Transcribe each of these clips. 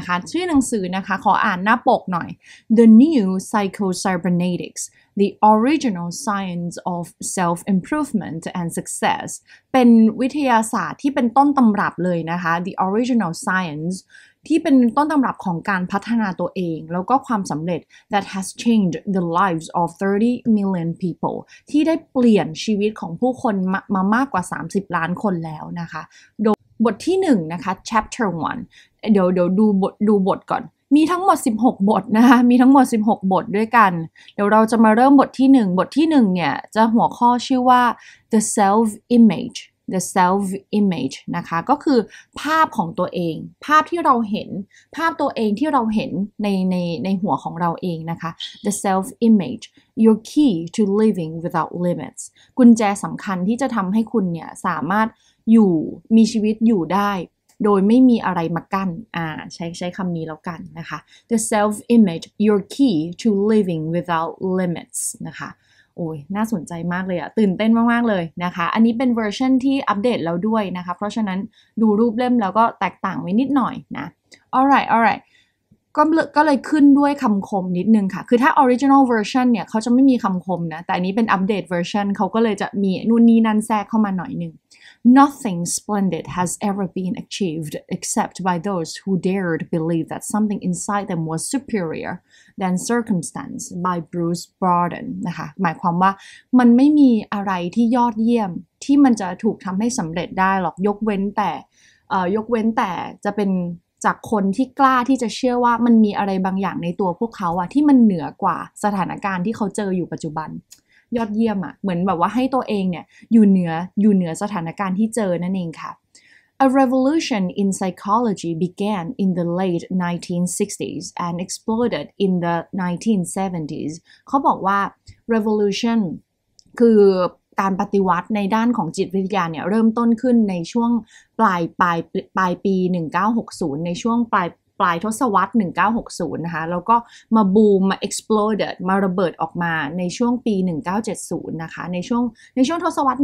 ะคะชื่อหนังสือนะคะ ขออ่านหน้าปกหน่อย The New Psychocybernetics The Original Science of Self Improvement and Success เป็นวิทยาศาสตร์ที่เป็นต้นตำรับเลยนะคะ The Original Science ที่เป็นต้นตำรับของการพัฒนาตัวเอง แล้วก็ความสำเร็จ that has changed the lives of 30 million people ที่ได้เปลี่ยนชีวิตของผู้คนมามากกว่า 30 ล้านคนแล้วนะคะโดยบทที่ 1 นะคะ chapter 1 เดี๋ยวเดี๋ยวดูบทดูบทก่อน มีทั้งหมด 16 บทนะคะ มีทั้งหมด 16 บทด้วยกัน เดี๋ยวเราจะมาเริ่มบทที่ 1 บทที่ 1 เนี่ย จะหัวข้อชื่อว่า the self image the self image นะคะ ก็คือภาพของตัวเอง ภาพที่เราเห็น ภาพตัวเองที่เราเห็นในในในหัวของเราเองนะคะ the self image your key to living without limits กุญแจสำคัญที่จะทำให้คุณเนี่ยสามารถอยู่ มีชีวิตอยู่ได้โดยไม่มีอะไรมากัน้นอ่าใช้ใช้คำนี้แล้วกันนะคะ the self image your key to living without limits นะคะ โอ้ยน่าสนใจมากเลยอะตื่นเต้นมากๆเลยนะคะ อันนี้เป็นเวอร์ชันที่อัปเดตแล้วด้วยนะคะ เพราะฉะนั้นดูรูปเล่มแล้วก็แตกต่างไว้นิดหน่อยนะ alright alright ก็ก็เลยขึ้นด้วยคำคมนิดนึงค่ะ คือถ้า original version เนี่ย เขาจะไม่มีคำคมนะ แต่อันนี้เป็นอัปเดตเวอร์ชันเขาก็เลยจะมีนู่นนี่นั่นแทรกเข้ามาหน่อยนึง Nothing splendid has ever been achieved except by those who dared believe that something inside them was superior than circumstance by Bruce Broden นะคะหมายความว่ามันไม่มีอะไรที่ยอดเยี่ยมที่มันจะถูกทำให้สำเร็จได้หรอกยกเว้นแต่เออ่ยกเว้นแต่จะเป็นจากคนที่กล้าที่จะเชื่อว่ามันมีอะไรบางอย่างในตัวพวกเขาอะที่มันเหนือกว่าสถานการณ์ที่เขาเจออยู่ปัจจุบันยอดเยี่ยมอะ่ะ เหมือนแบบว่าให้ตัวเองเนี่ย อยู่เหนืออยู่เหนือสถานการณ์ที่เจอนั่นเองค่ะ A revolution in psychology began in the late 1960s and exploded in the 1970s เขาบอกว่า revolution คือการปฏิวัติในด้านของจิตวิทยาเนี่ย เริ่มต้นขึ้นในช่วงปลายปลายปลายปี1960 ในช่วงปลายปลายทศวรรษ 1960 นะคะแล้วก็มาบูม มา exploded มาระเบิดออกมาในช่วงปี 1970 นะคะ ในช่วงในช่วงทศวรรษ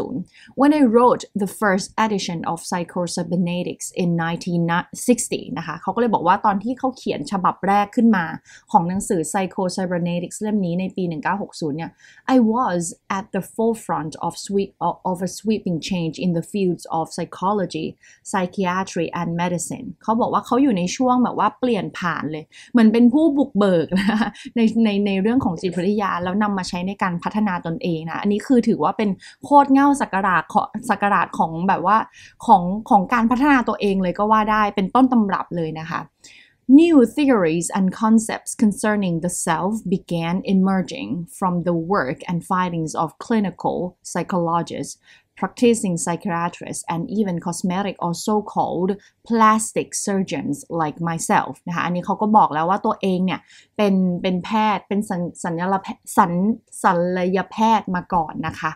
1970 when I wrote the first edition of Psychocybernetics in 1960 นะคะเขาก็เลยบอกว่าตอนที่เขาเขียนฉบับแรกขึ้นมาของหนังสือ Psychocybernetics เล่มนี้ในปี 1960 เนี่ย I was at the forefront of sweep of a sweeping change in the fields of psychology psychiatry and medicine เขาบอกว่าเขาอยู่ในช่วงแบบว่าเปลี่ยนผ่านเลย เหมือนเป็นผู้บุกเบิกนะคะในในในเรื่องของจิตวิทยาแล้วนำมาใช้ในการพัฒนาตนเองนะ อันนี้คือถือว่าเป็นโคตรเง่าสักราชสักราชของแบบว่าของของการพัฒนาตัวเองเลยก็ว่าได้เป็นต้นตำรับเลยนะคะ New theories and concepts concerning the self began emerging from the work and findings of clinical psychologists practicing psychiatrists and even cosmetic or so-called plastic surgeons like myself นะคะอันนี้เขาก็บอกแล้วว่าตัวเองเนี่ยเป็นเป็นแพทย์เป็นสัญลัญษา์สัญสัญยแพทย์มาก่อนนะคะ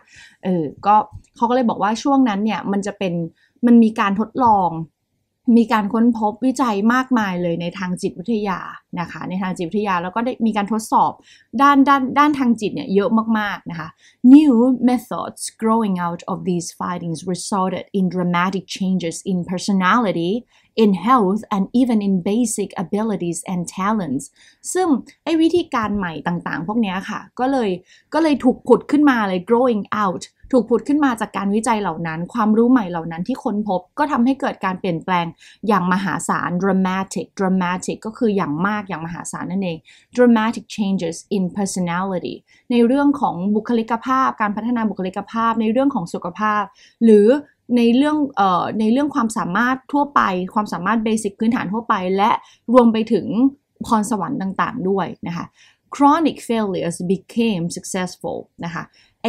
เออก็เขาก็เลยบอกว่าช่วงนั้นเนี่ยมันจะเป็นมันมีการทดลองมีการค้นพบวิจัยมากมายเลยในทางจิตวิทยานะคะ ในทางจิตวิทยาแล้วก็ได้มีการทดสอบด้านด้านด้านทางจิตเนี่ยเยอะมาก ๆ นะคะ New methods growing out of these findings resulted in dramatic changes in personality in health and even in basic abilities and talents ซึ่งไอ้วิธีการใหม่ต่างๆ พวกนี้ค่ะ ก็เลยก็เลยถูกผุดขึ้นมาเลย growing out ถูกผุดขึ้นมาจากการวิจัยเหล่านั้นความรู้ใหม่เหล่านั้นที่ค้นพบก็ทำให้เกิดการเปลี่ยนแปลงอย่างมหาศาล dramatic dramatic ก็คืออย่างมากอย่างมหาศาลนั่นเอง dramatic changes in personality ในเรื่องของบุคลิกภาพการพัฒนาบุคลิกภาพ ในเรื่องของสุขภาพ หรือในเรื่องออในเรื่องความสามารถทั่วไป ความสามารถเบสิกพื้นฐานทั่วไป และรวมไปถึงพรสวรรค์ต่างๆ ด้วยนะคะ chronic failures became successful นะคะไอ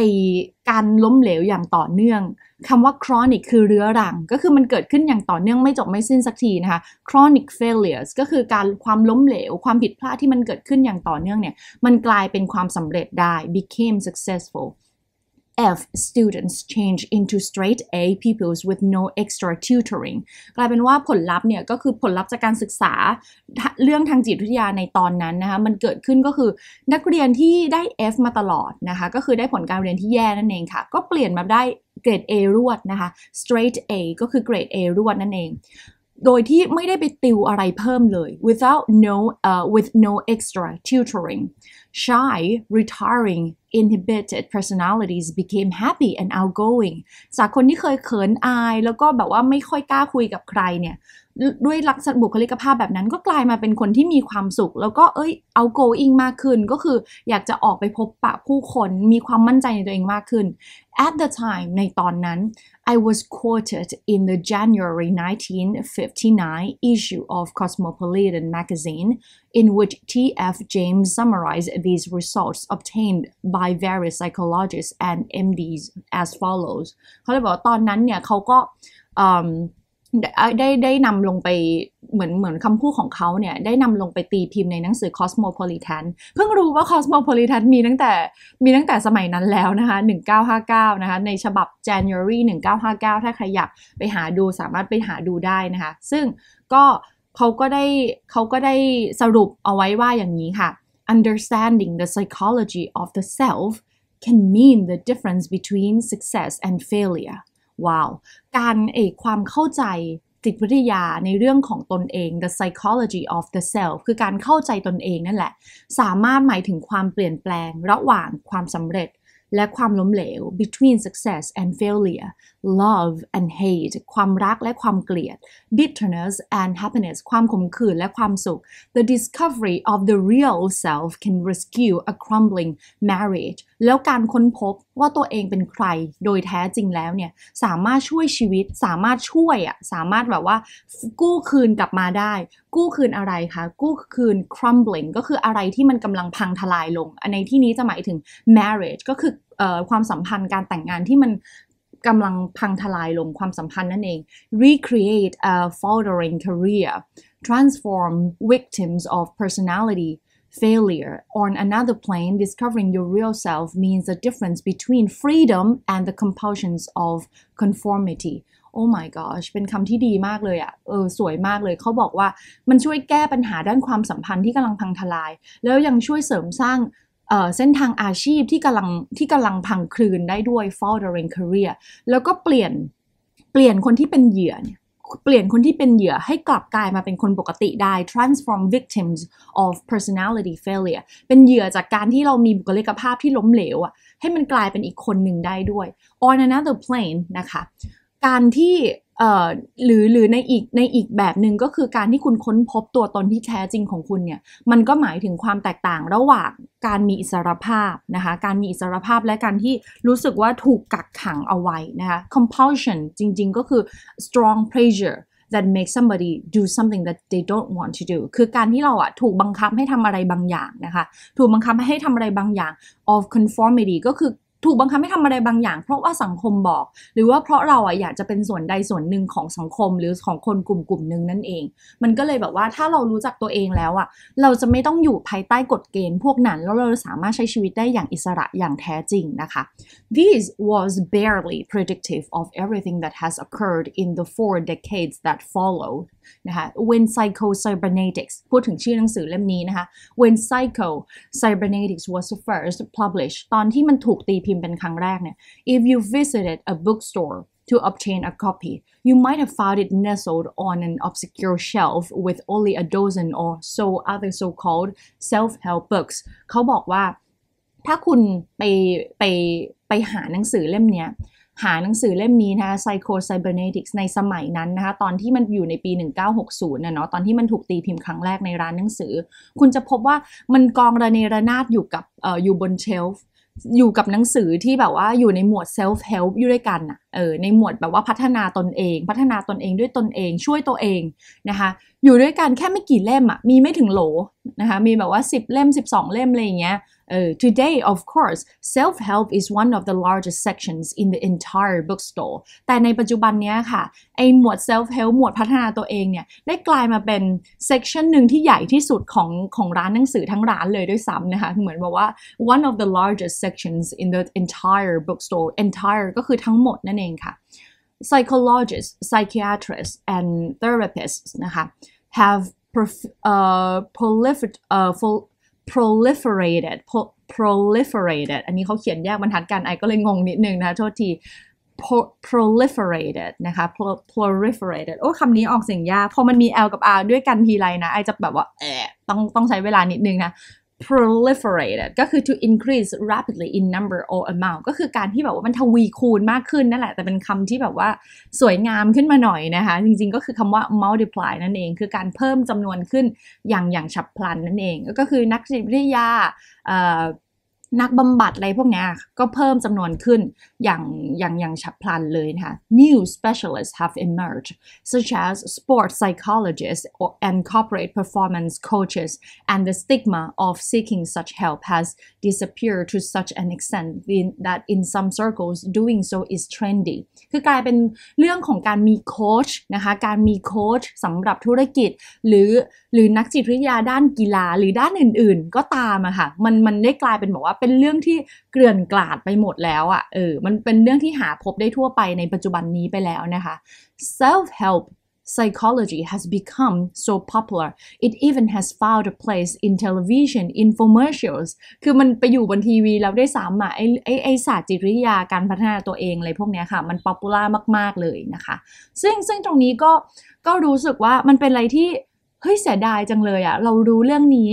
การล้มเหลวอย่างต่อเนื่องคำว่า chronic คือเรื้อรัง ก็คือมันเกิดขึ้นอย่างต่อเนื่องไม่จบไม่สิ้นสักทีนะคะ chronic failures ก็คือการความล้มเหลวความผิดพลาดที่มันเกิดขึ้นอย่างต่อเนื่องเนี่ย มันกลายเป็นความสำเร็จได้ became successful F students change into straight A pupils with no extra tutoring กลายเป็นว่าผลลัพธ์เนี่ยก็คือผลลัพธ์จากการศึกษา เรื่องทางจิตวิทยาในตอนนั้นนะคะ มันเกิดขึ้นก็คือนักเรียนที่ได้ F มาตลอดนะคะ ก็คือได้ผลการเรียนที่แย่นั่นเองค่ะ ก็เปลี่ยนมาได้เกรด A รวดนะคะ straight A ก็คือเกรด A รวดนั่นเอง โดยที่ไม่ได้ไปติวอะไรเพิ่มเลย without no uh, with no extra tutoring shy retiring inhibited personalities became happy and outgoing จากคนที่เคยเขินอาย แล้วก็แบบว่าไม่ค่อยกล้าคุยกับใครเนี่ย ด้วยลักษณะบุคลิกภาพแบบนั้น ก็กลายมาเป็นคนที่มีความสุข แล้วก็เอ้ย outgoing มากขึ้น ก็คืออยากจะออกไปพบปะผู้คน มีความมั่นใจในตัวเองมากขึ้น at the time ในตอนนั้น I was quoted in the January 1959 issue of Cosmopolitan magazine, in which T.F. James summarized these results obtained by various psychologists and MDs as follows เขาเลยบอกว่าตอนนั้นเนี่ยเขาก็ um, ได้ได้นำลงไปเหมือนเหมือนคำพูดของเขาเนี่ย ได้นำลงไปตีพิมพ์ในหนังสือ Cosmopolitan เพิ่งรู้ว่า Cosmopolitan มีตั้งแต่มีตั้งแต่สมัยนั้นแล้วนะคะ 1959นะคะในฉบับ January 1959 ถ้าใครอยากไปหาดูสามารถไปหาดูได้นะคะ ซึ่งก็เขาก็ได้เขาก็ได้สรุปเอาไว้ว่าอย่างนี้ค่ะ understanding the psychology of the self can mean the difference between success and failure ว้าว การเอกความเข้าใจจิตวิทยาในเรื่องของตนเอง the psychology of the self คือการเข้าใจตนเองนั่นแหละ สามารถหมายถึงความเปลี่ยนแปลงระหว่างความสำเร็จและความล้มเหลว between success and failure love and hate ความรักและความเกลียด bitterness and happiness ความขมขื่นและความสุข the discovery of the real self can rescue a crumbling marriage แล้วการค้นพบว่าตัวเองเป็นใครโดยแท้จริงแล้วเนี่ย สามารถช่วยชีวิต สามารถช่วยอะสามารถแบบว่ากู้คืนกลับมาได้ กู้คืนอะไรคะ กู้คืน crumbling ก็คืออะไรที่มันกำลังพังทลายลงในที่นี้จะหมายถึง marriage ก็คืออความสัมพันธ์การแต่งงานที่มันกำลังพังทลายลง ความสัมพันธ์นั่นเอง recreate a faltering career transform victims of personality failure on another plane, discovering your real self means the difference between freedom and the compulsions of conformity. Oh my gosh เป็นคำที่ดีมากเลยอะ่ะ เออสวยมากเลยเขาบอกว่ามันช่วยแก้ปัญหาด้านความสัมพันธ์ที่กำลังพังทลาย แล้วยังช่วยเสริมสร้างเส้นทางอาชีพที่กำลังที่กำลังพังคลืนได้ด้วย f o l t e r i n g career แล้วก็เปลี่ยนเปลี่ยนคนที่เป็นเหยื่อเนี่ยเปลี่ยนคนที่เป็นเหยื่อให้กลับกลายมาเป็นคนปกติได้ transform victims of personality failure เป็นเหยื่อจากการที่เรามีบุคลิกภาพที่ล้มเหลวอะให้มันกลายเป็นอีกคนหนึ่งได้ด้วย on another plane นะคะการที่หรือหรือในอีกในอีกแบบหนึ่งก็คือการที่คุณค้นพบตัวตนที่แท้จริงของคุณเนี่ยมันก็หมายถึงความแตกต่างระหว่างการมีอิสรภาพนะคะการมีอิสรภาพและการที่รู้สึกว่าถูกกักขังเอาไว้นะคะ compulsion จริงๆก็คือ strong pressure that make somebody do something that they don't want to do คือการที่เราอะถูกบังคับให้ทำอะไรบางอย่างนะคะถูกบังคับให้ทำอะไรบางอย่าง of conformity ก็คือถูกบังคับให้ทำอะไรบางอย่างเพราะว่าสังคมบอก หรือว่าเพราะเราอ่ะอยากจะเป็นส่วนใดส่วนหนึ่งของสังคมหรือของคนกลุ่มกลุ่มหนึ่งนั่นเอง มันก็เลยแบบว่าถ้าเรารู้จักตัวเองแล้วอ่ะเราจะไม่ต้องอยู่ภายใต้กฎเกณฑ์พวกนั้นแล้วเราสามารถใช้ชีวิตได้อย่างอิสระอย่างแท้จริงนะคะ This was barely predictive of everything that has occurred in the four decades that followed นะคะ When Psycho Cybernetics พูดถึงชื่อหนังสือเล่มนี้นะคะ When Psycho Cybernetics was first published ตอนที่มันถูกตีพิมพ์เป็นครั้งแรกเนี่ย If you visited a bookstore to obtain a copy. You might have found it nestled on an obscure shelf with only a dozen or so other so-called self-help books. เขาบอกว่าถ้าคุณไปไปไปหาหนังสือเล่มเนี้ยหาหนังสือเล่มนี้นะะ Psycho Cybernetics ในสมัยนั้นนะคะ ตอนที่มันอยู่ในปี 1960นะเนาะตอนที่มันถูกตีพิมพ์ครั้งแรกในร้านหนังสือ คุณจะพบว่ามันกองระเนระนาดอยู่กับออยู่บนเชลฟ์ อยู่กับหนังสือที่แบบว่าอยู่ในหมวด self help อยู่ด้วยกันอะเออในหมวดแบบว่าพัฒนาตนเอง พัฒนาตนเองด้วยตนเอง ช่วยตัวเองนะคะ อยู่ด้วยกันแค่ไม่กี่เล่มอะมีไม่ถึงโหลนะคะ มีแบบว่า 10 เล่ม 12 เล่มอะไรอย่างเงี้ย Uh, today, of course, self-help is one of the largest sections in the entire bookstore. แต่ในปัจจุบันนี้ค่ะไอหมวด self-help หมวดพัฒนาตัวเองเนี่ยได้กลายมาเป็น section หนึ่งที่ใหญ่ที่สุดของของร้านหนังสือทั้งร้านเลยด้วยซ้ำนะคะเหมือนบอกว่า one of the largest sections in the entire bookstore entire ก็คือทั้งหมดนั่นเองค่ะ psychologists psychiatrists and therapists นะคะ have p r o f uh, prolif- uh, proliferated proliferated อันนี้เขาเขียนยากบรรทัดกันไอก็เลยงงนิดนึงนะโทษที proliferated นะคะ proliferated โอ้คำนี้ออกเสียงยากพอมันมี L กับ R ด้วยกันทีไรนะ ไอจะแบบว่าแอต้องต้องใช้เวลานิดนึงนะ proliferated ก็คือ to increase rapidly in number or amount ก็คือการที่แบบว่ามันทวีคูณมากขึ้นนั่นแหละ แต่เป็นคำที่แบบว่าสวยงามขึ้นมาหน่อยนะคะ จริงๆ ก็คือคำว่า multiply นั่นเอง คือการเพิ่มจำนวนขึ้นอย่างอย่างฉับพลันนั่นเอง ก็คือนักจิตวิทยานักบำบัดอะไรพวกนี้ก็เพิ่มจำนวนขึ้น อย่างอย่างอย่างฉับพลันเลยนะคะ New specialists have emerged such as sports psychologists and corporate performance coaches and the stigma of seeking such help has disappeared to such an extent that in some circles doing so is trendy คือกลายเป็นเรื่องของการมีโค้ชนะคะ การมีโค้ชสำหรับธุรกิจ หรือหรือนักจิตวิทยาด้านกีฬาหรือด้านอื่นๆ ก็ตามอะค่ะมันมันได้กลายเป็นบอกว่าเป็นเรื่องที่เกลื่อนกลาดไปหมดแล้วอะ่ะเออ มันเป็นเรื่องที่หาพบได้ทั่วไปในปัจจุบันนี้ไปแล้วนะคะ self help psychology has become so popular it even has found a place in television infomercials คือมันไปอยู่บนทีวีแล้วได้สามอ่ะ ไอไอไอศาสตร์จิตวิทยาการพัฒนาตัวเองอะไรพวกนี้ค่ะมันป๊อปปูล่ามาก ๆ เลยนะคะ ซึ่งซึ่งตรงนี้ก็ก็รู้สึกว่ามันเป็นอะไรที่เฮ้ยเสียดายจังเลยอะเรารู้เรื่องนี้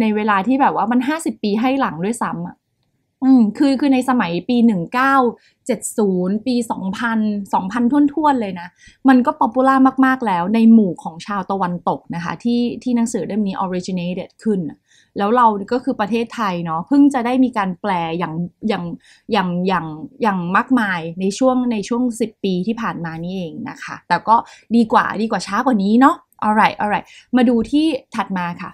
ในเวลาที่แบบว่ามันห้าสิบปีให้หลังด้วยซ้ำอะอืมคือคือในสมัยปี 1970 ปี 2000 2000ท่วนท่วนเลยนะ มันก็ป๊อปปูล่ามากๆ แล้วในหมู่ของชาวตะวันตกนะคะ ที่ที่หนังสือเล่มนี้ originated ขึ้น แล้วเราก็คือประเทศไทยเนาะเพิ่งจะได้มีการแปลอย่างอย่างอย่างอย่างอย่างมากมายในช่วงในช่วง 10 ปีที่ผ่านมานี่เองนะคะ แต่ก็ดีกว่าดีกว่าช้ากว่านี้เนาะ alright alright มาดูที่ถัดมาค่ะ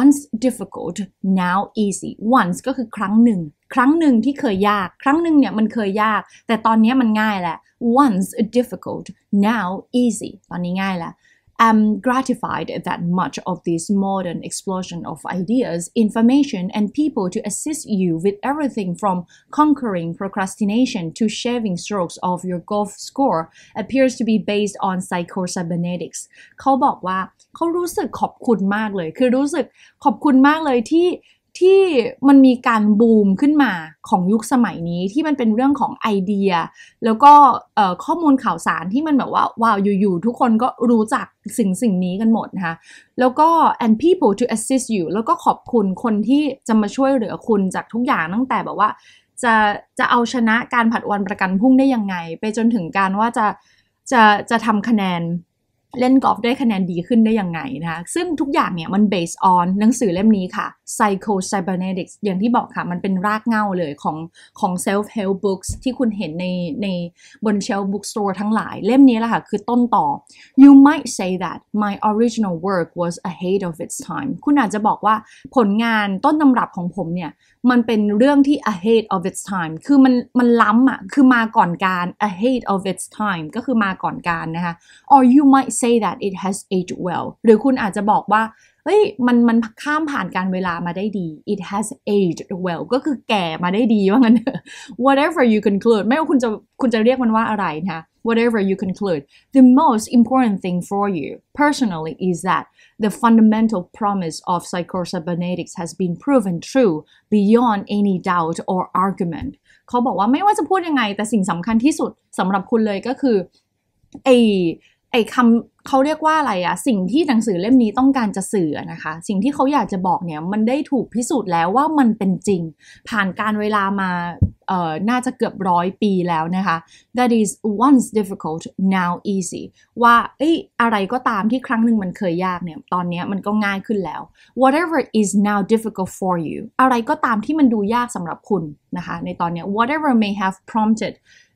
once difficult now easy once ก็คือครั้งหนึ่ง ครั้งหนึ่งที่เคยยาก ครั้งหนึ่งเนี่ยมันเคยยาก แต่ตอนนี้มันง่ายแล้ว once difficult now easy ตอนนี้ง่ายแล้ว I'm gratified that much of this modern explosion of ideas, information, and people to assist you with everything from conquering procrastination to shaving strokes of your golf score appears to be based on psychosybernetics. เขาบอกว่าเขารู้สึกขอบคุณมากเลยที่มันมีการบูมขึ้นมาของยุคสมัยนี้ที่มันเป็นเรื่องของไอเดีย แล้วก็ข้อมูลข่าวสารที่มันแบบว่าว้าวอยู่ๆทุกคนก็รู้จักสิ่งสิ่งนี้กันหมดนะคะแล้วก็ and people to assist you แล้วก็ขอบคุณคนที่จะมาช่วยเหลือคุณจากทุกอย่างตั้งแต่แบบว่าจะจะเอาชนะการผัดวันประกันพรุ่งได้ยังไง ไปจนถึงการว่าจะจะจะทำคะแนนเล่นกอล์ฟได้คะแนนดีขึ้นได้ยังไงนะคะ ซึ่งทุกอย่างเนี่ยมัน based on หนังสือเล่มนี้ค่ะ Psycho Cybernetics อย่างที่บอกค่ะมันเป็นรากเหง้าเลยของของ self help books ที่คุณเห็นในในบน shelf bookstore ทั้งหลาย เล่มนี้แหละค่ะคือต้นต่อ you might say that my original work was ahead of its time คุณอาจจะบอกว่าผลงานต้นตำรับของผมเนี่ย มันเป็นเรื่องที่ ahead of its time คือมันมันล้ำอะ่ะคือมาก่อนการ ahead of its time ก็คือมาก่อนการนะคะ or you might say say that it has aged well หรือคุณอาจจะบอกว่าเฮ้ยมันมันข้ามผ่านการเวลามาได้ดี it has aged well ก็คือแก่มาได้ดีว่างั้น whatever you conclude ไม่ว่าคุณจะคุณจะเรียกมันว่าอะไรนะ whatever you conclude the most important thing for you personally is that the fundamental promise of p s y c h o s y b e n e t i c s has been proven true beyond any doubt or argument เขาบอกว่าไม่ว่าจะพูดยังไง แต่สิ่งสำคัญที่สุดสำหรับคุณเลยก็คือไอไอคำเขาเรียกว่าอะไรอะสิ่งที่หนังสือเล่มนี้ต้องการจะสื่อนะคะ สิ่งที่เขาอยากจะบอกเนี่ย มันได้ถูกพิสูจน์แล้วว่ามันเป็นจริง ผ่านการเวลามา เอ่อ น่าจะเกือบร้อยปีแล้วนะคะ that is once difficult now easy ว่าเอ้ยอะไรก็ตามที่ครั้งหนึ่งมันเคยยากเนี่ย ตอนนี้มันก็ง่ายขึ้นแล้ว whatever is now difficult for you อะไรก็ตามที่มันดูยากสำหรับคุณนะคะ ในตอนนี้ whatever may have prompted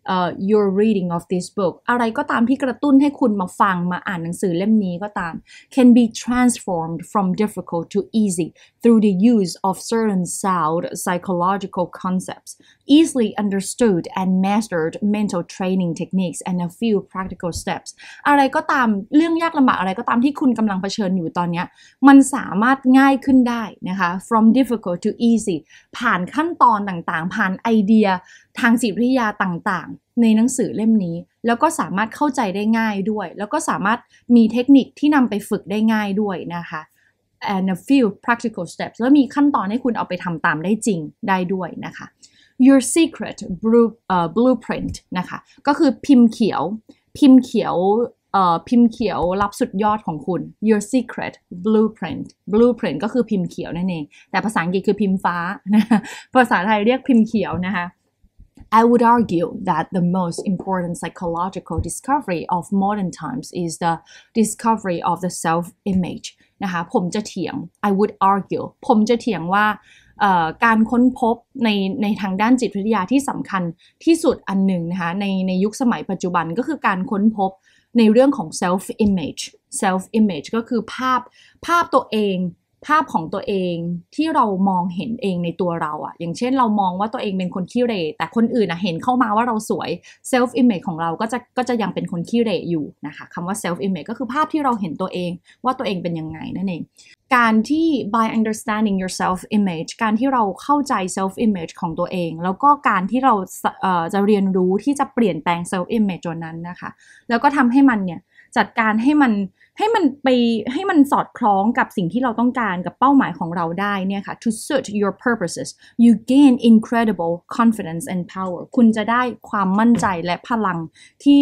uh, your reading of this book อะไรก็ตามที่กระตุ้นให้คุณมาฟังมาอ่านหนังสือเล่มนี้ก็ตาม can be transformed from difficult to easy through the use of certain sound psychological concepts easily understood and mastered mental training techniques and a few practical steps อะไรก็ตามเรื่องยากลำบากอะไรก็ตามที่คุณกำลังเผชิญอยู่ตอนนี้ มันสามารถง่ายขึ้นได้นะคะ from difficult to easy ผ่านขั้นตอนต่างๆ ผ่านไอเดียทางจิตวิทยาต่างๆ ในหนังสือเล่มนี้แล้วก็สามารถเข้าใจได้ง่ายด้วย แล้วก็สามารถมีเทคนิคที่นำไปฝึกได้ง่ายด้วยนะคะ and a few practical steps แล้วมีขั้นตอนให้คุณเอาไปทำตามได้จริงได้ด้วยนะคะ your secret blue, uh, blueprint นะคะก็คือพิมพ์เขียว พิมพ์เขียวพิมพ์เขียวรับสุดยอดของคุณ your secret blueprint blueprint ก็คือพิมพ์เขียวนั่นเอง แต่ภาษาอังกฤษคือพิมพ์ฟ้านะภาษาไทยเรียกพิมพ์เขียวนะคะ I would argue that the most important psychological discovery of modern times is the discovery of the self image นะคะ ผมจะเถียง I would argue ผมจะเถียงว่าการค้นพบในในทางด้านจิตวิทยาที่สำคัญที่สุดอันหนึ่งนะคะในในยุคสมัยปัจจุบันก็คือการค้นพบในเรื่องของ self image self image ก็คือภาพภาพตัวเองภาพของตัวเองที่เรามองเห็นเองในตัวเราอะอย่างเช่นเรามองว่าตัวเองเป็นคนขี้เรแต่คนอื่นอะเห็นเข้ามาว่าเราสวยเซลฟ์อิมเมจของเราก็จะก็จะยังเป็นคนขี้เรอยู่นะคะคำว่าเซลฟ์อิมเมจก็คือภาพที่เราเห็นตัวเองว่าตัวเองเป็นยังไงนั่นเอง การที่ by understanding your self image การที่เราเข้าใจ self image ของตัวเอง แล้วก็การที่เราจะเรียนรู้ที่จะเปลี่ยนแปลง self image จนนั้นนะคะแล้วก็ทำให้มันเนี่ยจัดการให้มันให้มันไป ให้มันสอดคล้องกับสิ่งที่เราต้องการกับเป้าหมายของเราได้เนี่ยค่ะ to search your purposes you gain incredible confidence and power คุณจะได้ความมั่นใจและพลังที่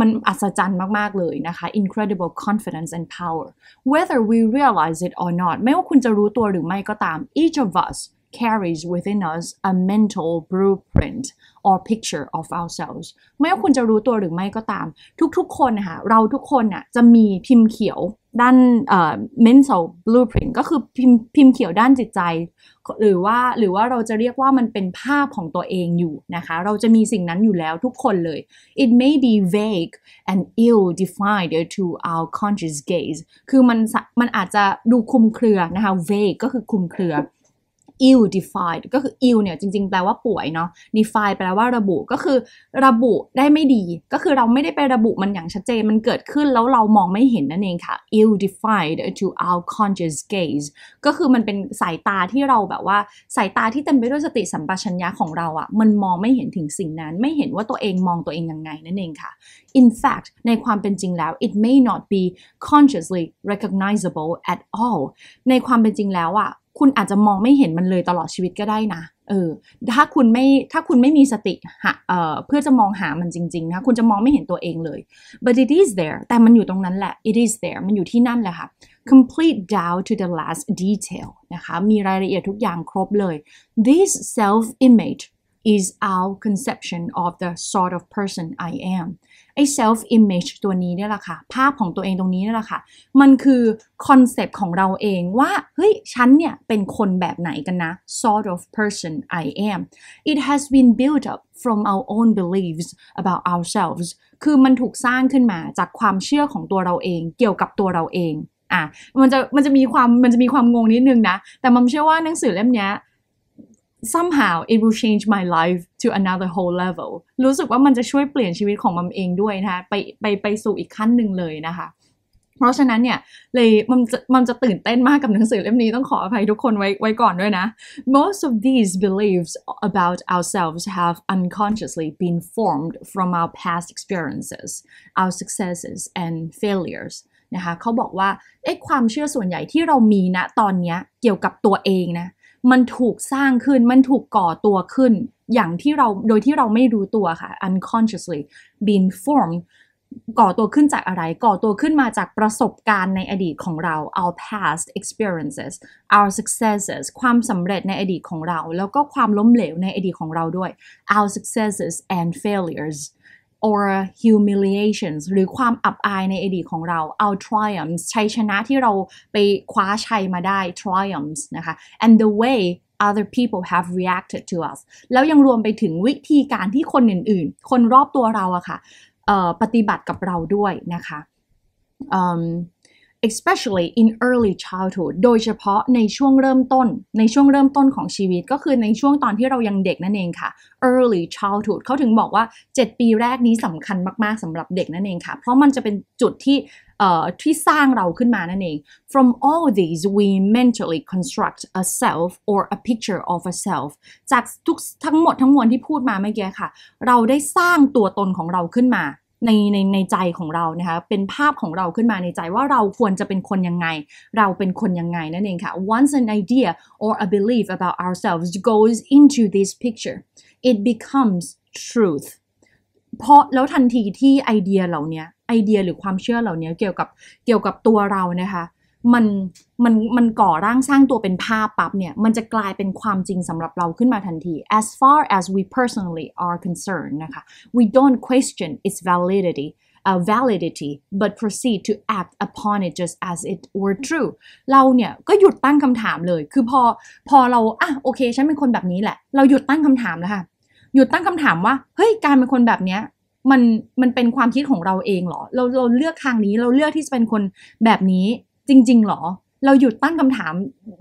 มันอัศจรรย์มาก ๆเลยนะคะ incredible confidence and power whether we realize it or not ไม่ว่าคุณจะรู้ตัวหรือไม่ก็ตาม each of us carries within us a mental blueprint or picture of ourselves ไม่ว่าคุณจะรู้ตัวหรือไม่ก็ตาม ทุกๆคนนะคะเราทุกคนน่ะจะมีพิมพ์เขียวด้าน mental blueprint ก็คือพิมพ์พิมพ์เขียวด้านจิตใจหรือว่าหรือว่าเราจะเรียกว่ามันเป็นภาพของตัวเองอยู่นะคะเราจะมีสิ่งนั้นอยู่แล้วทุกคนเลย it may be vague and ill defined to our conscious gaze คือมันมันอาจจะดูคลุมเครือนะคะ vague ก็คือคลุมเครือ ill defined ก็คือ ill เนี่ยจริงๆแปลว่าป่วยเนาะ define แปลว่าระบุ ก็คือ ระบุได้ไม่ดี ก็คือเราไม่ได้ไประบุมันอย่างชัดเจน มันเกิดขึ้นแล้วเรามองไม่เห็นนั่นเองค่ะ ill defined to our conscious gaze ก็คือมันเป็นสายตาที่เราแบบว่า สายตาที่เต็มไปด้วยสติสัมปชัญญะของเราอะ่ะ มันมองไม่เห็นถึงสิ่งนั้น ไม่เห็นว่าตัวเองมองตัวเองยังไงนั่นเองค่ะ in fact ในความเป็นจริงแล้ว it may not be consciously recognizable at all ในความเป็นจริงแล้วอะ่ะคุณอาจจะมองไม่เห็นมันเลยตลอดชีวิตก็ได้นะเออถ้าคุณไม่ถ้าคุณไม่มีสติะเอ่อเพื่อจะมองหามันจริงๆนะคุณจะมองไม่เห็นตัวเองเลย but it is there แต่มันอยู่ตรงนั้นแหละ it is there มันอยู่ที่นั่นแหละค่ะ complete down to the last detail นะคะมีรายละเอียดทุกอย่างครบเลย this self image is our conception of the sort of person I am ไอ้ self image ตัวนี้เนี่ยแหละค่ะ ภาพของตัวเองตรงนี้เนี่ยแหละค่ะ มันคือคอนเซปต์ของเราเองว่า เฮ้ย ฉันเนี่ย เป็นคนแบบไหนกันนะ sort of person I am it has been built up from our own beliefs about ourselves คือมันถูกสร้างขึ้นมาจากความเชื่อของตัวเราเองเกี่ยวกับตัวเราเองอ่ะมันจะมันจะมีความ มันจะมีความงงนิดนึงนะ แต่มัมเชื่อว่าหนังสือเล่มนี้ somehow it will change my life to another whole level รู้สึกว่ามันจะช่วยเปลี่ยนชีวิตของมัมเองด้วยนะคะไปไปไปสู่อีกขั้นหนึ่งเลยนะคะ เพราะฉะนั้นเนี่ย เลยมันจะมันจะตื่นเต้นมากกับหนังสือเล่มนี้ต้องขออภัยทุกคนไว้ไว้ก่อนด้วยนะ most of these beliefs about ourselves have unconsciously been formed from our past experiences our successes and failures นะคะเขาบอกว่า ไอ้ความเชื่อส่วนใหญ่ที่เรามีณตอนนี้เกี่ยวกับตัวเองนะมันถูกสร้างขึ้น มันถูกก่อตัวขึ้น อย่างที่เรา โดยที่เราไม่รู้ตัวค่ะ unconsciously been formed ก่อตัวขึ้นจากอะไร ก่อตัวขึ้นมาจากประสบการณ์ในอดีตของเรา our past experiences our successes ความสำเร็จในอดีตของเรา แล้วก็ความล้มเหลวในอดีตของเราด้วย our successes and failures our humiliations หรือความอับอายในอดีตของเรา our triumphs ชัยชนะที่เราไปคว้าชัยมาได้ triumphs นะคะ and the way other people have reacted to us แล้วยังรวมไปถึงวิธีการที่คนอื่น ๆ คนรอบตัวเราอะคะ่ะปฏิบัติกับเราด้วยนะคะ um, especially in early childhood โดยเฉพาะในช่วงเริ่มต้น ในช่วงเริ่มต้นของชีวิต ก็คือในช่วงตอนที่เรายังเด็กนั่นเองค่ะ early childhood เขาถึงบอกว่า 7 ปีแรกนี้สำคัญมากๆสำหรับเด็กนั่นเองค่ะ เพราะมันจะเป็นจุดที่ที่สร้างเราขึ้นมานั่นเอง from all these we mentally construct a self or a picture of a self จากทุกทั้งหมดทั้งมวลที่พูดมาเมื่อกี้ค่ะ เราได้สร้างตัวตนของเราขึ้นมาในในในใจของเรานะคะ เป็นภาพของเราขึ้นมาในใจว่าเราควรจะเป็นคนยังไง เราเป็นคนยังไง นั่นเองค่ะ once an idea or a belief about ourselves goes into this picture it becomes truth เพราะแล้วทันทีที่ไอเดียเหล่านี้ไอเดียหรือความเชื่อเหล่านี้เกี่ยวกับเกี่ยวกับตัวเรานะคะมัน มัน มันก่อร่างสร้างตัวเป็นภาพปั๊บเนี่ย มันจะกลายเป็นความจริงสำหรับเราขึ้นมาทันที as far as we personally are concerned นะคะ we don't question its validity uh, validity but proceed to act upon it just as it were true เราเนี่ยก็หยุดตั้งคำถามเลย คือพอ พอเรา อ่ะ โอเค ฉันเป็นคนแบบนี้แหละ เราหยุดตั้งคำถามแล้วค่ะ หยุดตั้งคำถามว่า เฮ้ย การเป็นคนแบบเนี้ยมัน มันเป็นความคิดของเราเองเหรอ เรา เราเลือกทางนี้ เราเลือกที่จะเป็นคนแบบนี้จริง ๆหรอ เราหยุดตั้งคำถาม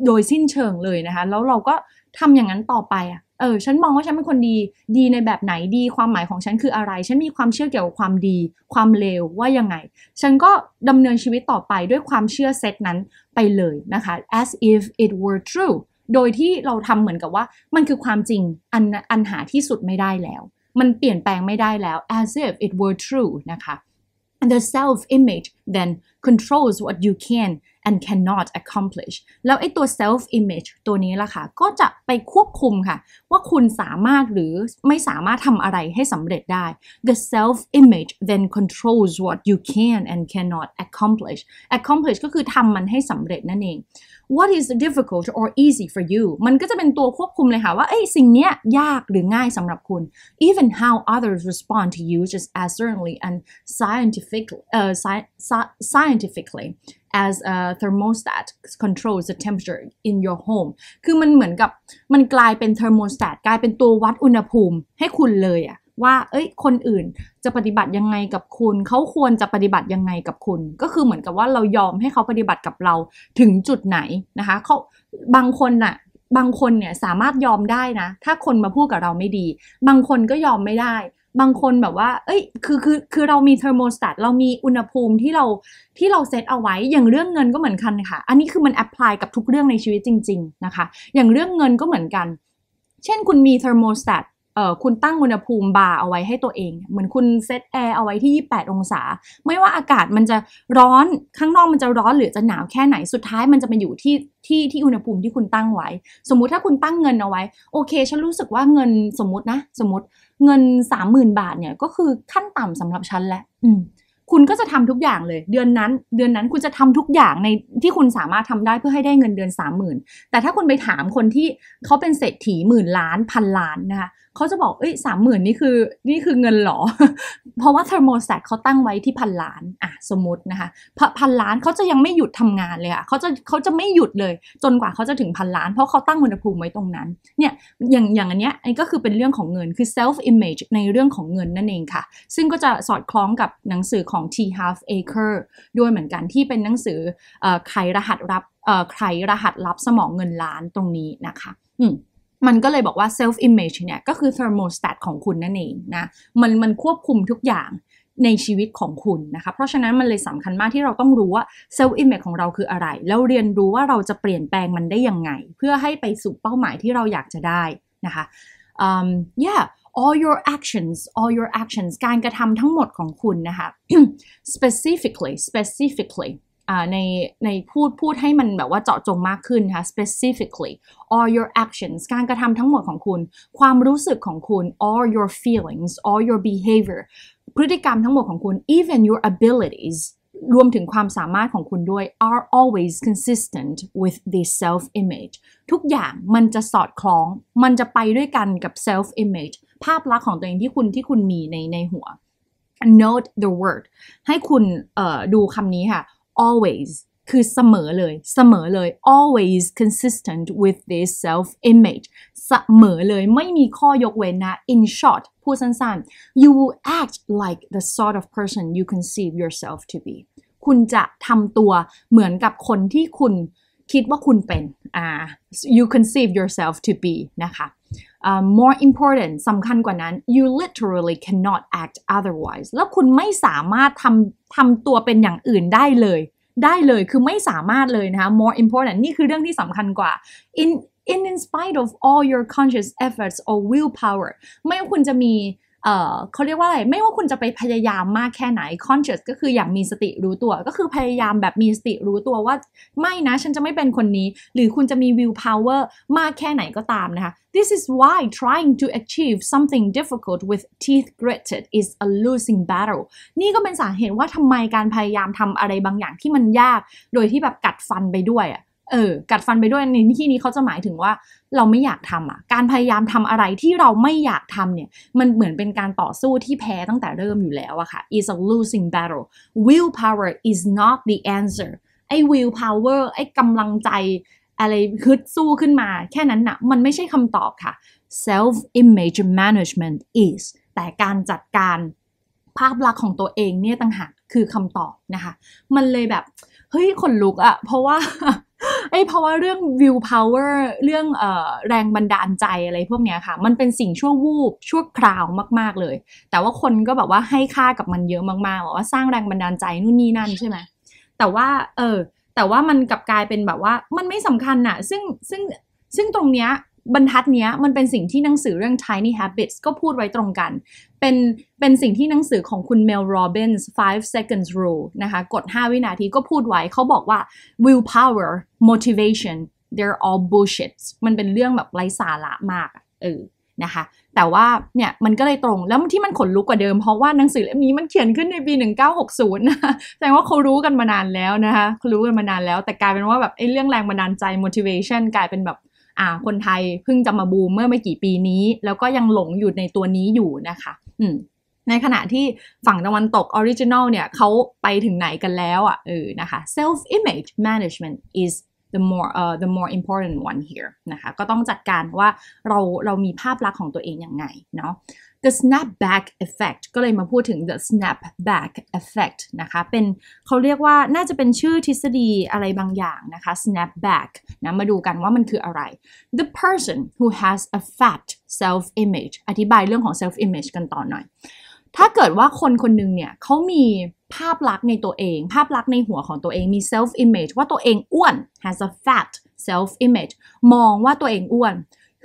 โดยสิ้นเชิงเลยนะคะ แล้วเราก็ทำอย่างนั้นต่อไปอ่ะเออ ฉันมองว่าฉันเป็นคนดี ดีในแบบไหน ดี ความหมายของฉันคืออะไร ฉันมีความเชื่อเกี่ยวกับความดี ความเลวว่ายังไง ฉันก็ดำเนินชีวิตต่อไปด้วยความเชื่อเซตนั้นไปเลยนะคะ as if it were true โดยที่เราทำเหมือนกับว่ามันคือความจริงอันอันหาที่สุดไม่ได้แล้ว มันเปลี่ยนแปลงไม่ได้แล้ว as if it were true นะคะ the self-image then controls what you can and cannot accomplish แล้วไอ้ตัว self image ตัวนี้ล่ะค่ะ ก็จะไปควบคุมค่ะ ว่าคุณสามารถหรือไม่สามารถทำอะไรให้สำเร็จได้ the self image then controls what you can and cannot accomplish accomplish ก็คือทำมันให้สำเร็จนั่นเอง what is difficult or easy for you มันก็จะเป็นตัวควบคุมเลยค่ะ ว่าไอ้สิ่งนี้ยากหรือง่ายสำหรับคุณ even how others respond to you just as certainly and scientific uh, sci scientifically as a thermostat controls the temperature in your home คือมันเหมือนกับมันกลายเป็น thermostat กลายเป็นตัววัดอุณหภูมิให้คุณเลยอะว่า เอ้ย คนอื่นจะปฏิบัติยังไงกับคุณ เขาควรจะปฏิบัติยังไงกับคุณ ก็คือเหมือนกับว่าเรายอมให้เขาปฏิบัติกับเราถึงจุดไหนนะคะเขาบางคนอะบางคนเนี่ยสามารถยอมได้นะ ถ้าคนมาพูดกับเราไม่ดี บางคนก็ยอมไม่ได้บางคนแบบว่า เอ้ย คือคือคือเรามีเทอร์โมสแตเรามีอุณหภูมิที่เราที่เราเซตเอาไว้ อย่างเรื่องเงินก็เหมือนกันค่ะ อันนี้คือมันแอพพลายกับทุกเรื่องในชีวิตจริงๆนะคะ อย่างเรื่องเงินก็เหมือนกัน เช่นคุณมีเทอร์โมสแตเออคุณตั้งอุณหภูมิบาร์เอาไว้ให้ตัวเอง เหมือนคุณเซตแอร์เอาไว้ที่ 28 องศา ไม่ว่าอากาศมันจะร้อนข้างนอกมันจะร้อน หรือจะหนาวแค่ไหนสุดท้ายมันจะมาอยู่ที่ที่ที่อุณหภูมิที่คุณตั้งไว้สมมุติถ้าคุณตั้งเงินเอาไว้ โอเคฉันรู้สึกว่าเงินสมมตินะสมมติเงิน 30,000 บาทเนี่ย ก็คือขั้นต่ำสำหรับฉันและอืมคุณก็จะทำทุกอย่างเลย เดือนนั้น เดือนนั้นคุณจะทำทุกอย่างในที่คุณสามารถทำได้เพื่อให้ได้เงินเดือนสามหมื่นแต่ถ้าคุณไปถามคนที่เขาเป็นเศรษฐีหมื่นล้านพันล้านนะคะเขาจะบอก เอ้ยสามหมื่นนี่คือ นี่คือเงินหรอ เพราะว่าเทอร์โมสแตทเขาตั้งไว้ที่พันล้าน อ่ะสมมตินะคะพันล้านเขาจะยังไม่หยุดทำงานเลยอะเขาจะเขาจะไม่หยุดเลย จนกว่าเขาจะถึงพันล้าน เพราะเขาตั้งอุณหภูมิไว้ตรงนั้น เนี่ย อย่าง อย่างอันเนี้ย อันนี้ก็คือเป็นเรื่องของเงิน คือ self image ในเรื่องของเงินนั่นเองค่ะ ซึ่งก็จะสอดคล้องกับหนังสือของ T Half Acre ด้วยเหมือนกันที่เป็นหนังสือไขรหัสรับไขรหัสรับสมองเงินล้านตรงนี้นะคะ อืมมันก็เลยบอกว่า self image เนี่ย ก็คือ thermostat ของคุณนั่นเองนะ มันมันควบคุมทุกอย่างในชีวิตของคุณนะคะ เพราะฉะนั้นมันเลยสำคัญมากที่เราต้องรู้ว่าเซลล์อิมเมจของเราคืออะไร แล้วเรียนรู้ว่าเราจะเปลี่ยนแปลงมันได้ยังไง เพื่อให้ไปสู่เป้าหมายที่เราอยากจะได้นะคะ um, yeah all your actions all your actions การกระทำทั้งหมดของคุณนะคะ specifically specifically ในในพูดพูดให้มันแบบว่าเจาะจงมากขึ้นค่คะ specifically all your actions การกระทำทั้งหมดของคุณ ความรู้สึกของคุณ all your feelings all your behavior พฤติกรรมทั้งหมดของคุณ even your abilities รวมถึงความสามารถของคุณด้วย are always consistent with the self image ทุกอย่างมันจะสอดคล้อง มันจะไปด้วยกันกับ self image ภาพลักษณ์ของตัวเองที่คุณที่คุณมีในในหัว note the word ให้คุณดูคำนี้ค่ะ always คือเสมอเลยเสมอเลย always consistent with this self image เสมอเลยไม่มีข้อยกเว้นนะ in short พูดสั้นๆ you will act like the sort of person you conceive yourself to be คุณจะทำตัวเหมือนกับคนที่คุณคิดว่าคุณเป็นอ่า you conceive yourself to be นะคะ uh, more important สำคัญกว่านั้น you literally cannot act otherwise แล้วคุณไม่สามารถทำทำตัวเป็นอย่างอื่นได้เลย ได้เลยคือไม่สามารถเลยนะคะ more important นี่คือเรื่องที่สำคัญกว่า in in in spite of all your conscious efforts or willpower ไม่ว่าคุณจะมีเอ่อเขาเรียกว่าอะไร ไม่ว่าคุณจะไปพยายามมากแค่ไหน conscious ก็คืออย่างมีสติรู้ตัว ก็คือพยายามแบบมีสติรู้ตัวว่าไม่นะ ฉันจะไม่เป็นคนนี้ หรือคุณจะมี will power มากแค่ไหนก็ตามนะคะ This is why trying to achieve something difficult with teeth gritted is a losing battle นี่ก็เป็นสาเหตุว่าทำไมการพยายามทำอะไรบางอย่างที่มันยากโดยที่แบบกัดฟันไปด้วยอะเออ กัดฟันไปด้วยในที่นี้เขาจะหมายถึงว่าเราไม่อยากทำอ่ะ การพยายามทำอะไรที่เราไม่อยากทำเนี่ย มันเหมือนเป็นการต่อสู้ที่แพ้ตั้งแต่เริ่มอยู่แล้วอะค่ะ is a losing battle willpower is not the answer ไอ้ willpower ไอ้กำลังใจอะไรฮึดสู้ขึ้นมาแค่นั้นนะมันไม่ใช่คำตอบค่ะ self image management is แต่การจัดการภาพลักษณ์ของตัวเองเนี่ยต่างหากคือคำตอบนะคะ มันเลยแบบเฮ้ยขนลุกอะเพราะว่าเอ้เพราะว่าเรื่องวิวพ power เรื่องเอแรงบันดาลใจอะไรพวกเนี้ยค่ะ มันเป็นสิ่งชั่ววูบ ชั่วคราวมาก ๆเลย แต่ว่าคนก็แบบว่าให้ค่ากับมันเยอะมากๆบอกว่าสร้างแรงบันดาลใจนู่นนี่นั่นใช่ไหมแต่ว่าเออแต่ว่ามันกลับกลายเป็นแบบว่ามันไม่สำคัญอะซึ่งซึ่งซึ่งตรงเนี้ยบรรทัดเนี้ยมันเป็นสิ่งที่หนังสือเรื่อง Tiny Habits ก็พูดไว้ตรงกัน เป็น เป็นสิ่งที่หนังสือของคุณ Mel Robbins 5 seconds rule นะคะกด 5 วินาทีก็พูดไว้ เขาบอกว่า willpower motivation they're all bullshit มันเป็นเรื่องแบบไร้สาระมากเออนะคะ แต่ว่าเนี่ยมันก็เลยตรง แล้วที่มันขนลุกกว่าเดิม เพราะว่าหนังสือเล่มนี้มันเขียนขึ้นในปี 1960นะแสดงว่าเขารู้กันมานานแล้วนะคะเขารู้กันมานานแล้ว แต่กลายเป็นว่าแบบไอ้เรื่องแรงบันดาลใจ motivation กลายเป็นแบบอ่า คนไทยเพิ่งจะมาบูมเมื่อไม่กี่ปีนี้ แล้วก็ยังหลงอยู่ในตัวนี้อยู่นะคะ อืม ในขณะที่ฝั่งตะวันตกออริจินอลเนี่ยเขาไปถึงไหนกันแล้วอ่ะเออนะคะ self image management is the more uh, the more important one here นะคะก็ต้องจัดการว่าเราเรามีภาพลักษณ์ของตัวเองอย่างไงเนาะ the snapback effect ก็เลยมาพูดถึง the snapback effect นะคะ เป็นเขาเรียกว่าน่าจะเป็นชื่อทฤษฎีอะไรบางอย่างนะคะ snapback นะ มาดูกันว่ามันคืออะไร the person who has a fat self image อธิบายเรื่องของ self image กันต่อหน่อย ถ้าเกิดว่าคนคนหนึ่งเนี่ยเขามีภาพลักษณ์ในตัวเอง ภาพลักษณ์ในหัวของตัวเอง มี self image ว่าตัวเองอ้วน has a fat self image มองว่าตัวเองอ้วน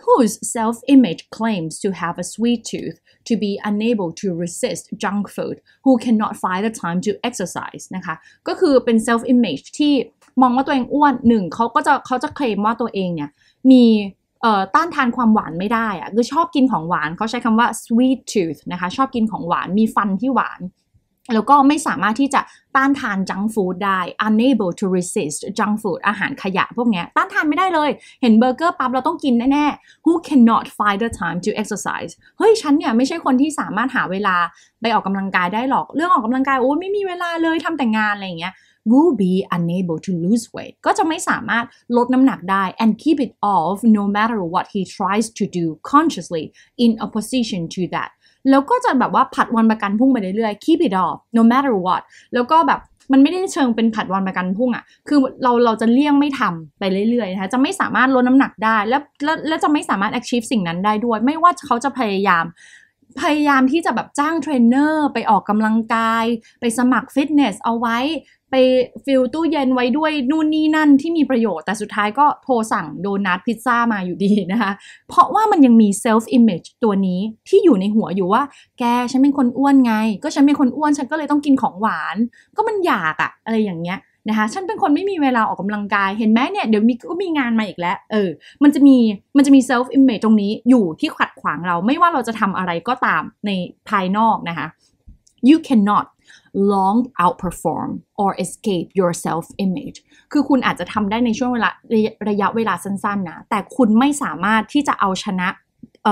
whose self image claims to have a sweet tooth to be unable to resist junk food who cannot find the time to exercise นะคะก็คือเป็น self image ที่มองว่าตัวเองอ้วนหนึ่งเขาก็จะเขาจะเคลมว่าตัวเองเนี่ย มีต้านทานความหวานไม่ได้อะคือชอบกินของหวานเขาใช้คำว่า sweet tooth นะคะชอบกินของหวานมีฟันที่หวานแล้วก็ไม่สามารถที่จะต้านทานจังฟู้ดได้ unable to resist junk food อาหารขยะพวกนี้ต้านทานไม่ได้เลย เห็นเบอร์เกอร์ปั๊บเราต้องกินแน่ๆ who cannot find the time to exercise เฮ้ยฉันเนี่ยไม่ใช่คนที่สามารถหาเวลาไปออกกำลังกายได้หรอก เรื่องออกกำลังกายโอ้ไม่มีเวลาเลยทำแต่งานอะไรอย่างเงี้ย will be unable to lose weight ก็จะไม่สามารถลดน้ำหนักได้ and keep it off no matter what he tries to do consciously in opposition to that แล้วก็จะแบบว่าผัดวันประกันพรุ่งไปเรื่อยๆ keep it off no matter what แล้วก็แบบมันไม่ได้เชิงเป็นผัดวันประกันพรุ่งอะ่ะ คือเราเราจะเลี่ยงไม่ทำไปเรื่อยๆ นะคะ จะไม่สามารถลดน้ำหนักได้แลวแลวและจะไม่สามารถ achieve สิ่งนั้นได้ด้วย ไม่ว่าเขาจะพยายาม พยายามที่จะแบบจ้างเทรนเนอร์ ไปออกกำลังกาย ไปสมัครฟิตเนส เอาไว้ไปฟิลตู้เย็นไว้ด้วยนู่นนี่นั่นที่มีประโยชน์แต่สุดท้ายก็โทรสั่งโดนัทพิซซ่ามาอยู่ดีนะคะเพราะว่ามันยังมีเซลฟ์อิมเมจตัวนี้ที่อยู่ในหัวอยู่ว่าแกฉันเป็นคนอ้วนไง ก็ฉันเป็นคนอ้วนฉันก็เลยต้องกินของหวาน ก็มันอยากอะอะไรอย่างเงี้ยนะคะฉันเป็นคนไม่มีเวลาออกกำลังกายเห็นไหมเนี่ยเดี๋ยวมีก็มีงานมาอีกแล้วเออมันจะมีมันจะมีเซลฟ์อิมเมจตรงนี้อยู่ที่ขัดขวางเราไม่ว่าเราจะทำอะไรก็ตามในภายนอกนะคะ you cannot long outperform or escape your self image คือคุณอาจจะทำได้ในช่วงเวลาระยะเวลาสั้นๆนะ แต่คุณไม่สามารถที่จะเอาชนะ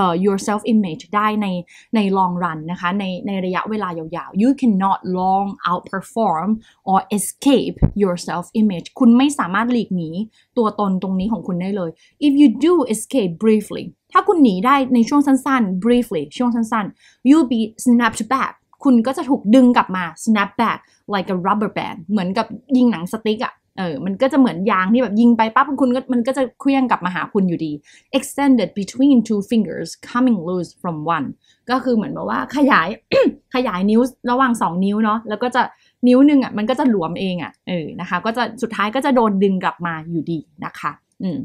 uh, your self image ได้ในใน long run นะคะ ในในระยะเวลายาวๆ you cannot long outperform or escape your self image คุณไม่สามารถหลีกหนี ตัวตนตรงนี้ของคุณได้เลย if you do escape briefly ถ้าคุณหนีได้ในช่วงสั้น ๆ briefly ช่วงสั้นๆ you'll be snapped back คุณก็จะถูกดึงกลับมา snap back like a rubber band เหมือนกับยิงหนังสติ๊กอะเออ มันก็จะเหมือนยางที่แบบยิงไปปั๊บคุณก็มันก็จะเคลื่อนกลับมาหาคุณอยู่ดี extended between two fingers coming loose from one ก็คือเหมือนแบบว่าขยาย ขยายนิ้วระหว่าง 2 นิ้วเนาะ แล้วก็จะนิ้วนึงอะ่ะมันก็จะหลวมเองอะ่ะ เออนะคะ ก็จะสุดท้ายก็จะโดนดึงกลับมาอยู่ดีนะคะ อืม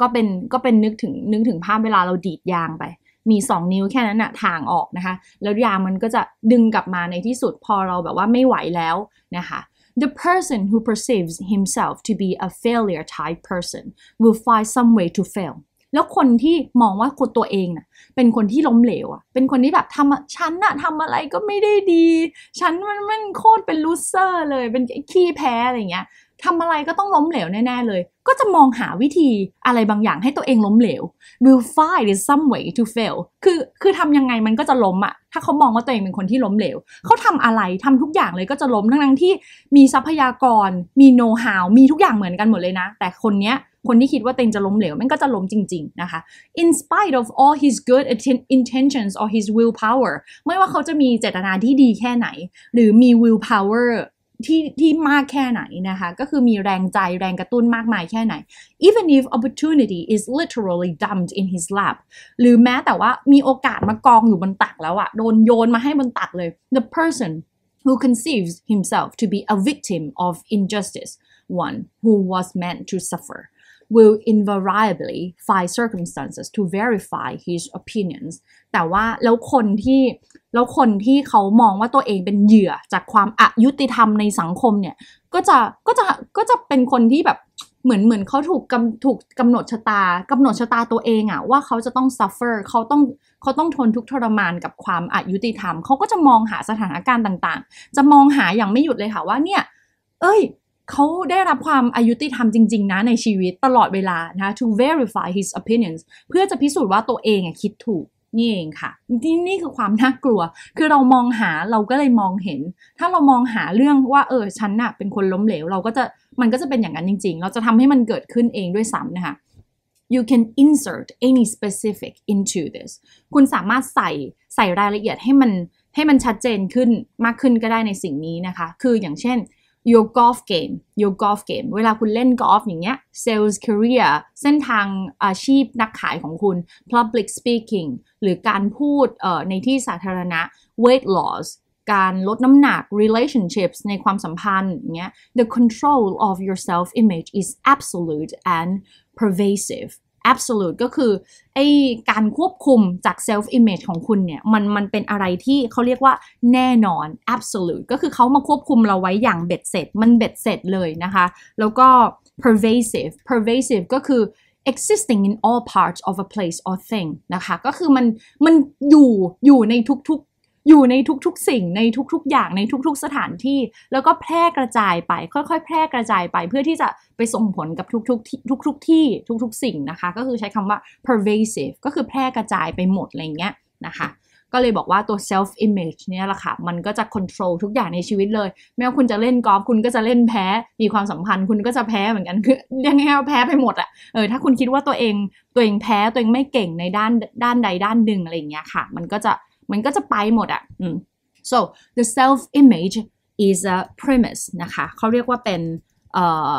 ก็เป็นก็เป็นนึกถึงนึกถึงภาพเวลาเราดีดยางไปมี 2 นิ้วแค่นั้นอะทางออกนะคะ แล้วยามันก็จะดึงกลับมาในที่สุดพอเราแบบว่าไม่ไหวแล้วนะคะ The person who perceives himself to be a failure type person will find some way to fail แล้วคนที่มองว่าคนตัวเองนะ่ะเป็นคนที่ล้มเหลวอะ่ะเป็นคนที่แบบทำฉันน่ะทำอะไรก็ไม่ได้ดี ฉันมันมันโคตรเป็นลูเซอร์เลยเป็นขี้แพ้ อะไรเงี้ยทำอะไรก็ต้องล้มเหลวแน่ๆเลย ก็จะมองหาวิธีอะไรบางอย่างให้ตัวเองล้มเหลว will find some way to fail คือ คือทำยังไงมันก็จะล้มอะถ้าเขามองว่าตัวเองเป็นคนที่ล้มเหลว เขาทำอะไรทำทุกอย่างเลยก็จะล้ม ทั้งทั้งที่มีทรัพยากร มีโน้ตฮาว มีทุกอย่างเหมือนกันหมดเลยนะ แต่คนเนี้ยคนที่คิดว่าเต็งจะล้มเหลว มันก็จะล้มจริงๆ นะคะ in spite of all his good intentions or his willpower ไม่ว่าเขาจะมีเจตนาที่ดีแค่ไหน หรือมี willpower ที่ที่มากแค่ไหนนะคะก็คือมีแรงใจแรงกระตุ้นมากมายแค่ไหน even if opportunity is literally dumped in his lap หรือแม้แต่ว่ามีโอกาสมากองอยู่บนตักแล้วอะโดนโยนมาให้บนตักเลย the person who conceives himself to be a victim of injustice one who was meant to suffer will invariably find circumstances to verify his opinions แต่ว่าแล้วคนที่ แล้วคนที่เขามองว่าตัวเองเป็นเหยื่อจากความอายุติธรรมในสังคมเนี่ย ก็จะก็จะก็จะเป็นคนที่แบบเหมือนเหมือนเขาถูกกำถูกกำหนดชะตากำหนดชะตาตัวเองอะว่าเขาจะต้อง suffer เขาต้องเขาต้องทนทุกข์ทรมานกับความอายุติธรรม เขาก็จะมองหาสถานการณ์ต่างๆ จะมองหาอย่างไม่หยุดเลยค่ะว่าเนี่ยเอ้ยเขาได้รับความอายุติธรรมจริง ๆ นะ ในชีวิตตลอดเวลานะ to verify his opinions เพื่อจะพิสูจน์ว่าตัวเองคิดถูกนี่เองค่ะ นี่นี่คือความน่ากลัว คือเรามองหาเราก็เลยมองเห็น ถ้าเรามองหาเรื่องว่า เออ ฉันน่ะเป็นคนล้มเหลวเราก็จะมันก็จะเป็นอย่างนั้นจริง ๆ เราจะทำให้มันเกิดขึ้นเองด้วยซ้ำนะคะ you can insert any specific into this คุณสามารถใส่ใส่รายละเอียดให้มันให้มันชัดเจนขึ้นมากขึ้นก็ได้ในสิ่งนี้นะคะ คืออย่างเช่น your golf game your golf game เวลาคุณเล่นกอล์ฟอย่างเงี้ย sales career เส้นทางอาชีพนักขายของคุณ public speaking หรือการพูดในที่สาธารณะ weight loss การลดน้ำหนัก relationships ในความสัมพันธ์อย่างเงี้ย the control of your self image is absolute and pervasive absolute ก็คือไอการควบคุมจาก self image ของคุณเนี่ยมันมันเป็นอะไรที่เขาเรียกว่าแน่นอน absolute ก็คือเขามาควบคุมเราไว้อย่างเบ็ดเสร็จมันเบ็ดเสร็จเลยนะคะ แล้วก็ pervasive pervasive ก็คือ existing in all parts of a place or thing นะคะ ก็คือมันมันอยู่อยู่ในทุกๆอยู่ในทุก ๆ สิ่งในทุก ๆ อย่างในทุกๆสถานที่ แล้วก็แพร่กระจายไปค่อยๆ แพร่กระจายไปเพื่อที่จะไปส่งผลกับทุกๆที่ทุกๆที่ ทุกๆ สิ่งนะคะ ก็คือใช้คำว่า pervasive ก็คือแพร่กระจายไปหมดอะไรเงี้ยนะคะ ก็เลยบอกว่าตัว self image เนี่ยแหละค่ะมันก็จะ control ทุกอย่างในชีวิตเลย แม้ว่าคุณจะเล่นกอล์ฟคุณก็จะเล่นแพ้ มีความสัมพันธ์คุณก็จะแพ้เหมือนกันคือยังไงก็แพ้ไปหมดอะเออถ้าคุณคิดว่าตัวเองตัวเองแพ้ตัวเองไม่เก่งในด้านด้านใดด้านหนึ่งอะไรอย่างเงี้ยค่ะ มันก็จะมันก็จะไปหมดอะ่ะ so the self image is a premise นะคะเขาเรียกว่าเป็นเอ่อ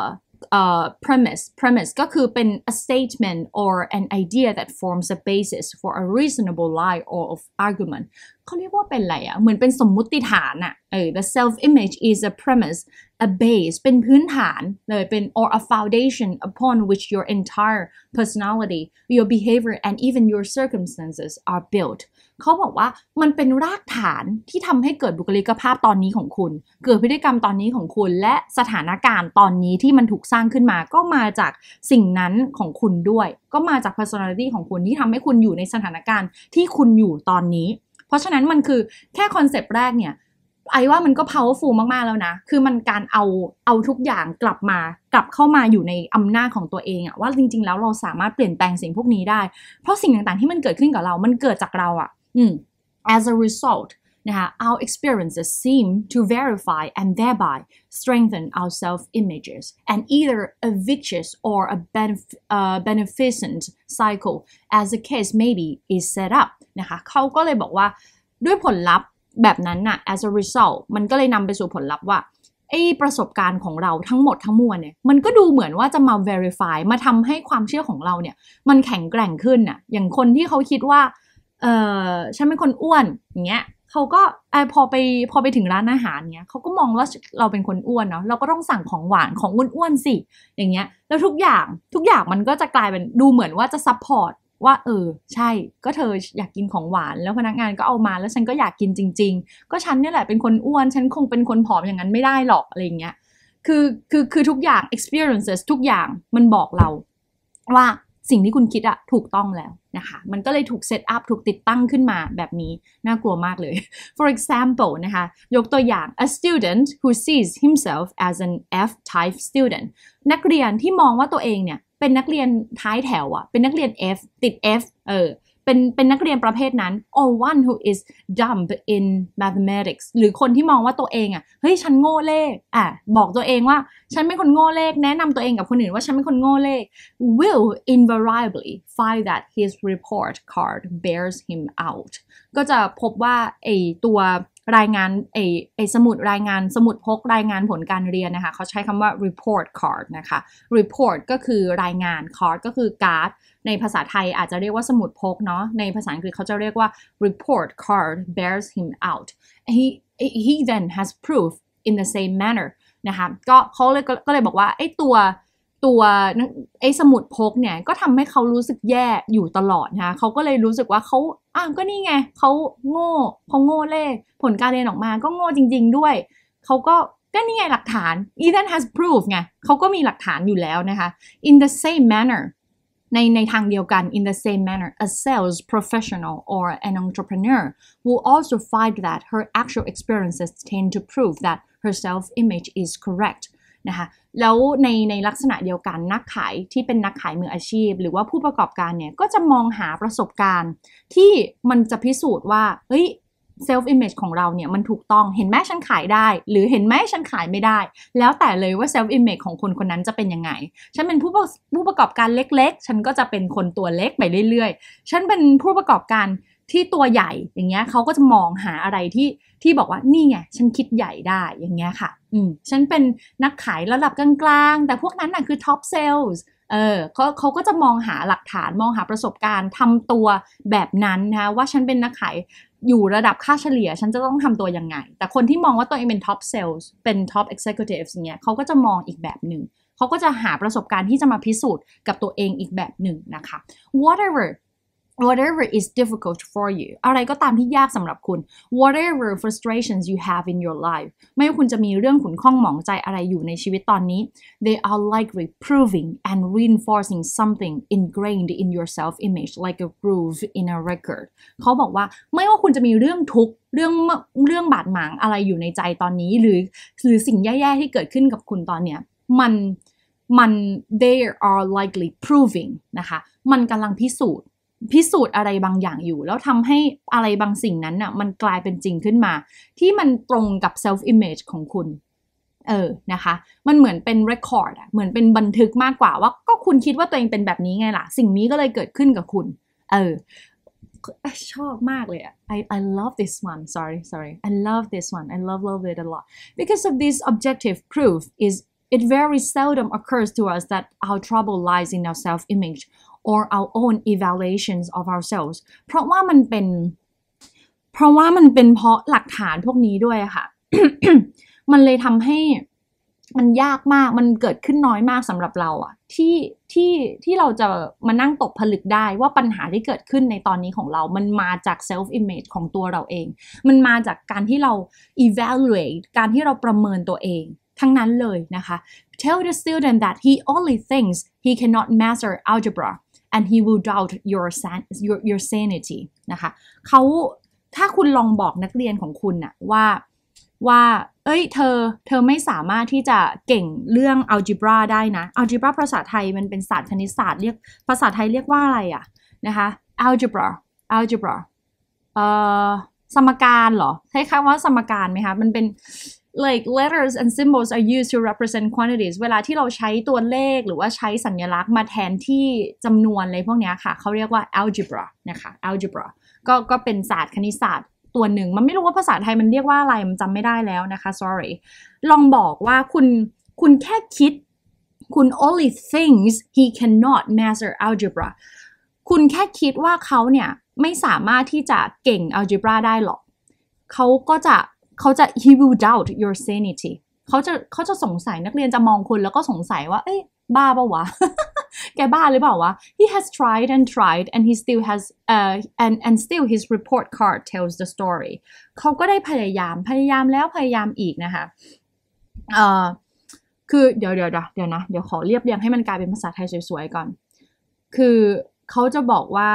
เอ่อ premise premise ก็คือเป็น a statement or an idea that forms a basis for a reasonable lie or of argument เขาเรียกว่าเป็นอะไรอะ่ะ เหมือนเป็นสมมุติฐานอะ่ะเออ the self image is a premise a base เป็นพื้นฐานเลย เป็น or a foundation upon which your entire personality your behavior and even your circumstances are built เขาบอกว่ามันเป็นรากฐานที่ทำให้เกิดบุคลิกภาพตอนนี้ของคุณ เกิดพฤติกรรมตอนนี้ของคุณ และสถานการณ์ตอนนี้ที่มันถูกสร้างขึ้นมา ก็มาจากสิ่งนั้นของคุณด้วย ก็มาจาก personality ของคุณที่ทำให้คุณอยู่ในสถานการณ์ที่คุณอยู่ตอนนี้ เพราะฉะนั้นมันคือแค่คอนเซปต์แรกเนี่ยไอ้ว่ามันก็ powerful มากๆ แล้วนะ คือมันการเอาเอาทุกอย่างกลับมา กลับเข้ามาอยู่ในอำนาจของตัวเองอะว่าจริง ๆ แล้วเราสามารถเปลี่ยนแปลงสิ่งพวกนี้ได้เพราะสิ่งต่าง ๆ ที่มันเกิดขึ้นกับเรา มันเกิดจากเราอะ As a result นะคะ our experiences seem to verify and thereby strengthen our self-images and either a vicious or a benef- uh, beneficent cycle as the case maybe is set up นะคะเขาก็เลยบอกว่า ด้วยผลลัพธ์แบบนั้นน่ะ as a result มันก็เลยนำไปสู่ผลลัพธ์ว่าไอประสบการณ์ของเราทั้งหมดทั้งมวลเนี่ยมันก็ดูเหมือนว่าจะมา verify มาทำให้ความเชื่อของเราเนี่ยมันแข็งแกร่งขึ้นน่ะอย่างคนที่เขาคิดว่าเออฉันเป็นคนอ้วนอย่างเงี้ยเขาก็อพอไปพอไปถึงร้านอาหารเนี้ยเขาก็มองว่าเราเป็นคนอ้วนเนาะเราก็ต้องสั่งของหวานของอ้วนๆสิ อย่างเงี้ย แล้วทุกอย่างทุกอย่างมันก็จะกลายเป็นดูเหมือนว่าจะซัพพอร์ตว่าเออใช่ ก็เธออยากกินของหวาน แล้วพนักงานก็เอามาแล้วฉันก็อยากกินจริงๆก็ฉันเนี่ยแหละเป็นคนอ้วนฉันคงเป็นคนผอมอย่างนั้นไม่ได้หรอกอะไรเงี้ยคือคือคือทุกอย่าง experiences ทุกอย่างมันบอกเราว่าสิ่งที่คุณคิดอะถูกต้องแล้วนะคะ มันก็เลยถูกเซตอัพถูกติดตั้งขึ้นมาแบบนี้ น่ากลัวมากเลย for example นะคะยกตัวอย่าง a student who sees himself as an F-type student นักเรียนที่มองว่าตัวเองเนี่ยเป็นนักเรียนท้ายแถวอะเป็นนักเรียน F ติด F เออเป็นเป็นนักเรียนประเภทนั้น or one who is dumb in mathematics หรือคนที่มองว่าตัวเองอ่ะ เฮ้ย ฉันโง่เลข อ่ะบอกตัวเองว่าฉันไม่คนโง่เลขแนะนำตัวเองกับคนอื่นว่าฉันไม่คนโง่เลข will invariably find that his report card bears him out ก็จะพบว่าไอตัวรายงานไอ้ไอ้สมุดรายงานสมุดพกรายงานผลการเรียนนะคะ เขาใช้คำว่า report card นะคะ report ก็คือรายงาน card ก็คือการ์ด ในภาษาไทยอาจจะเรียกว่าสมุดพกเนาะในภาษาอังกฤษเขาจะเรียกว่า report card bears him out he he then has proof in the same manner นะคะก็เขาเลยก็เลยบอกว่า ไอ้ตัวตัวไอ้สมุดพกเนี่ยก็ทำให้เขารู้สึกแย่อยู่ตลอดนะคะเขาก็เลยรู้สึกว่าเขาอ้าวก็นี่ไงเขาโง่เขาโง่เลขผลการเรียนออกมาก็โง่จริง ๆด้วยเขาก็ก็นี่ไงหลักฐาน Ethan has proof ไงเขาก็มีหลักฐานอยู่แล้วนะคะ in the same manner ในในทางเดียวกัน in the same manner a sales professional or an entrepreneur will also find that her actual experiences tend to prove that her self-image is correct นะคะแล้วในในลักษณะเดียวกันนักขาย ที่เป็นนักขายมืออาชีพ หรือว่าผู้ประกอบการ เนี่ย ก็จะมองหาประสบการณ์ ที่มันจะพิสูจน์ว่าเฮ้ยเซลฟ์อิมเมจของเราเนี่ยมันถูกต้องเห็นแมฉันขายได้ หรือเห็นแมฉันขายไม่ได้ แล้วแต่เลยว่าเซลฟ์อิมเมจของคนคนนั้นจะเป็นยังไงฉันเป็นผู้ผู้ประกอบการเล็กๆ ฉันก็จะเป็นคนตัวเล็กไปเรื่อย ๆ ฉันเป็นผู้ประกอบการที่ตัวใหญ่ อย่างเงี้ยเขาก็จะมองหาอะไรที่ที่ บอกว่า นี่ไง ฉันคิดใหญ่ได้ อย่างเงี้ยค่ะ อืม ฉันเป็นนักขายระดับกลางๆ แต่พวกนั้นน่ะคือท็อปเซลส์เออเขาเขาก็จะมองหาหลักฐาน มองหาประสบการณ์ทำตัวแบบนั้นนะคะว่าฉันเป็นนักขายอยู่ระดับค่าเฉลี่ย ฉันจะต้องทำตัวยังไง แต่คนที่มองว่าตัวเองเป็นท็อปเซลส์เป็นท็อปเอ็กซ์เซคิวทีฟเงี้ยเขาก็จะมองอีกแบบหนึ่ง เขาก็จะหาประสบการณ์ที่จะมาพิสูจน์กับตัวเองอีกแบบหนึ่งนะคะ whatever whatever is difficult for you อะไรก็ตามที่ยากสำหรับคุณ whatever frustrations you have in your life ไม่ว่าคุณจะมีเรื่องขุนข้องหมองใจอะไรอยู่ในชีวิตตอนนี้ they are like reproving and reinforcing something ingrained in your self image like a groove in a record เขาบอกว่าไม่ว่าคุณจะมีเรื่องทุกข์เรื่องเรื่องบาดหมางอะไรอยู่ในใจตอนนี้หรือหรือสิ่งแย่ๆที่เกิดขึ้นกับคุณตอนเนี้ยมันมัน they are likely proving นะคะ มันกำลังพิสูจน์พิสูจน์อะไรบางอย่างอยู่ แล้วทำให้อะไรบางสิ่งนั้นน่ะมันกลายเป็นจริงขึ้นมา ที่มันตรงกับ self image ของคุณ เออ นะคะ มันเหมือนเป็น record เหมือนเป็นบันทึกมากกว่าว่าก็คุณคิดว่าตัวเองเป็นแบบนี้ไงล่ะ สิ่งนี้ก็เลยเกิดขึ้นกับคุณ เออ ชอบมากเลย I I love this one sorry sorry I love this one I love love it a lot because of this objective proof is it very seldom occurs to us that our trouble lies in our self image or our own evaluations of ourselves เพราะว่ามันเป็น เพราะว่ามันเป็นเพราะหลักฐานพวกนี้ด้วยค่ะ มันเลยทำให้ มันยากมาก มันเกิดขึ้นน้อยมากสำหรับเราอะที่ที่ที่เราจะมานั่งตกผลึกได้ ว่าปัญหาที่เกิดขึ้นในตอนนี้ของเรา มันมาจาก self image ของตัวเราเอง มันมาจากการที่เรา evaluate การที่เราประเมินตัวเอง ทั้งนั้นเลยนะคะ tell the student that he only thinks he cannot master algebra and he will doubt your san your your sanity นะคะเขาถ้าคุณลองบอกนักเรียนของคุณนะว่าว่าเอ้ยเธอ เธอไม่สามารถที่จะเก่งเรื่องอัลจิบราได้นะอัลจิบราภาษาไทยมันเป็นศาสตร์คณิตศาสตร์เรียกภาษาไทยเรียกว่าอะไรอะนะคะอัลจิบราอัลจิบราเอ่อสมการเหรอใช้คำว่าสมการไหมคะ มันเป็น like letters and symbols are used to represent quantities เวลาที่เราใช้ตัวเลข หรือว่าใช้สัญลักษณ์มาแทนที่จำนวนอะไรพวกนี้ค่ะเขาเรียกว่า algebra นะคะ algebra ก็ก็เป็นศาสตร์คณิตศาสตร์ ตัวหนึ่ง มันไม่รู้ว่าภาษาไทยมันเรียกว่าอะไรมันจำไม่ได้แล้วนะคะ sorry ลองบอกว่าคุณ คุณแค่คิด คุณ only thinks he cannot master algebra คุณแค่คิดว่าเขาเนี่ย ไม่สามารถที่จะเก่ง algebra ได้หรอกเขาก็จะเขาจะ he will doubt your sanity เขาจะเขาจะสงสัยนักเรียนจะมองคุณ แล้วก็สงสัยว่า เอ้ยบ้าปะวะ แกบ้าหรือเปล่าวะ he has tried and tried and he still has uh and and still his report card tells the story เขาก็ได้พยายามพยายามแล้วพยายามอีกนะคะ เอ่อ คือเดี๋ยวเดี๋ยวเดี๋ยวนะ เดี๋ยวขอเรียบเรียงให้มันกลายเป็นภาษาไทยสวยๆก่อน คือเขาจะบอกว่า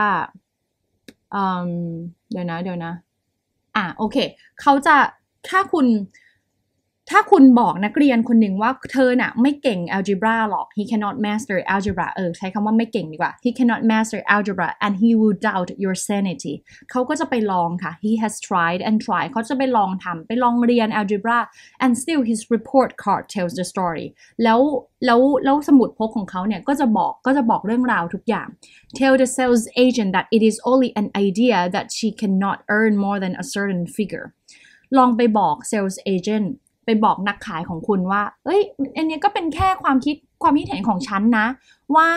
เดี๋ยวนะเดี๋ยวนะ อ่ะโอเค เขาจะถ้าคุณถ้าคุณบอกนักเรียนคนหนึ่งว่าเธอน่ะไม่เก่ง algebra หรอก he cannot master algebra เออใช้คำว่าไม่เก่งดีกว่า he cannot master algebra and he will doubt your sanity เขาก็จะไปลองค่ะ he has tried and tried เขาจะไปลองทำไปลองเรียน algebra and still his report card tells the story แล้วแล้วแล้วสมุดพกของเขาเนี่ยก็จะบอกก็จะบอกเรื่องราวทุกอย่าง tell the sales agent that it is only an idea that she cannot earn more than a certain figure ลองไปบอกเซลล์เอเจนต์ไปบอกนักขายของคุณว่า เอ้ย อันนี้ก็เป็นแค่ความคิดความคิดเห็นของฉันนะ ว่า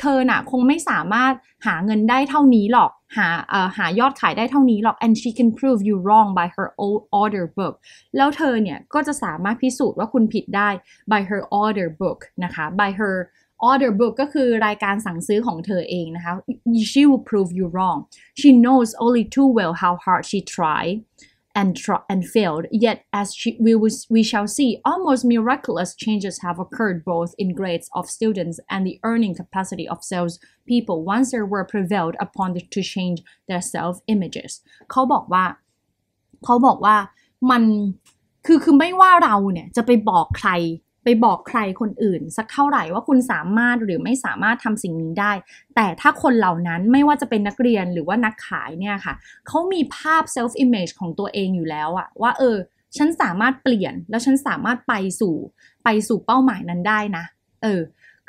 เธอน่ะคงไม่สามารถหาเงินได้เท่านี้หรอกหาเอ่อหายอดขายได้เท่านี้หรอก and she can prove you wrong by her own order book แล้วเธอเนี่ยก็จะสามารถพิสูจน์ว่าคุณผิดได้ by her order book นะคะ by her order book ก็คือรายการสั่งซื้อของเธอเองนะคะ she will prove you wrong she knows only too well how hard she tried and tr- and failed. Yet, as she, we was, we shall see, almost miraculous changes have occurred both in grades of students and the earning capacity of sales people once they were prevailed upon to change their self images. เขาบอกว่าเขาบอกว่ามันคือคือไม่ว่าเราเนี่ยจะไปบอกใครไปบอกใครคนอื่น สักเท่าไหร่ว่าคุณสามารถหรือไม่สามารถทำสิ่งนี้ได้ แต่ถ้าคนเหล่านั้นไม่ว่าจะเป็นนักเรียนหรือว่านักขายเนี่ยค่ะเขามีภาพ self image ของตัวเองอยู่แล้วอะว่า เออ ฉันสามารถเปลี่ยนแล้วฉันสามารถไปสู่ ไปสู่เป้าหมายนั้นได้นะ เออ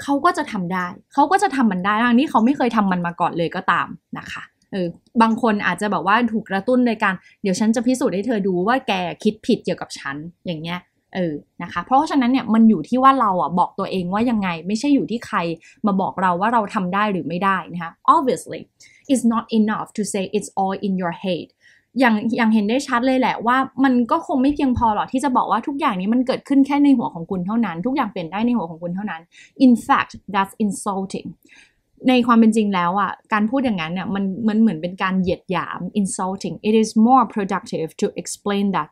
เขาก็จะทำได้ เขาก็จะทำมันได้ทั้งนี่เขาไม่เคยทำมันมาก่อนเลยก็ตามนะคะเออบางคนอาจจะแบบว่าถูกกระตุ้นในการเดี๋ยวฉันจะพิสูจน์ให้เธอดูว่าแกคิดผิดเกี่ยวกับฉันอย่างเงี้ยเออนะคะเพราะฉะนั้นเนี่ยมันอยู่ที่ว่าเราอ่ะบอกตัวเองว่ายังไงไม่ใช่อยู่ที่ใครมาบอกเราว่าเราทำได้หรือไม่ได้นะคะ obviously it's not enough to say it's all in your head อย่างอย่างเห็นได้ชัดเลยแหละว่ามันก็คงไม่เพียงพอหรอกที่จะบอกว่าทุกอย่างนี้มันเกิดขึ้นแค่ในหัวของคุณเท่านั้น ทุกอย่างเปลี่ยนได้ในหัวของคุณเท่านั้น in fact that's insulting ในความเป็นจริงแล้วอ่ะการพูดอย่างนั้นเนี่ยมันมันเหมือนเป็นการเหยียดหยาม insulting it is more productive to explain that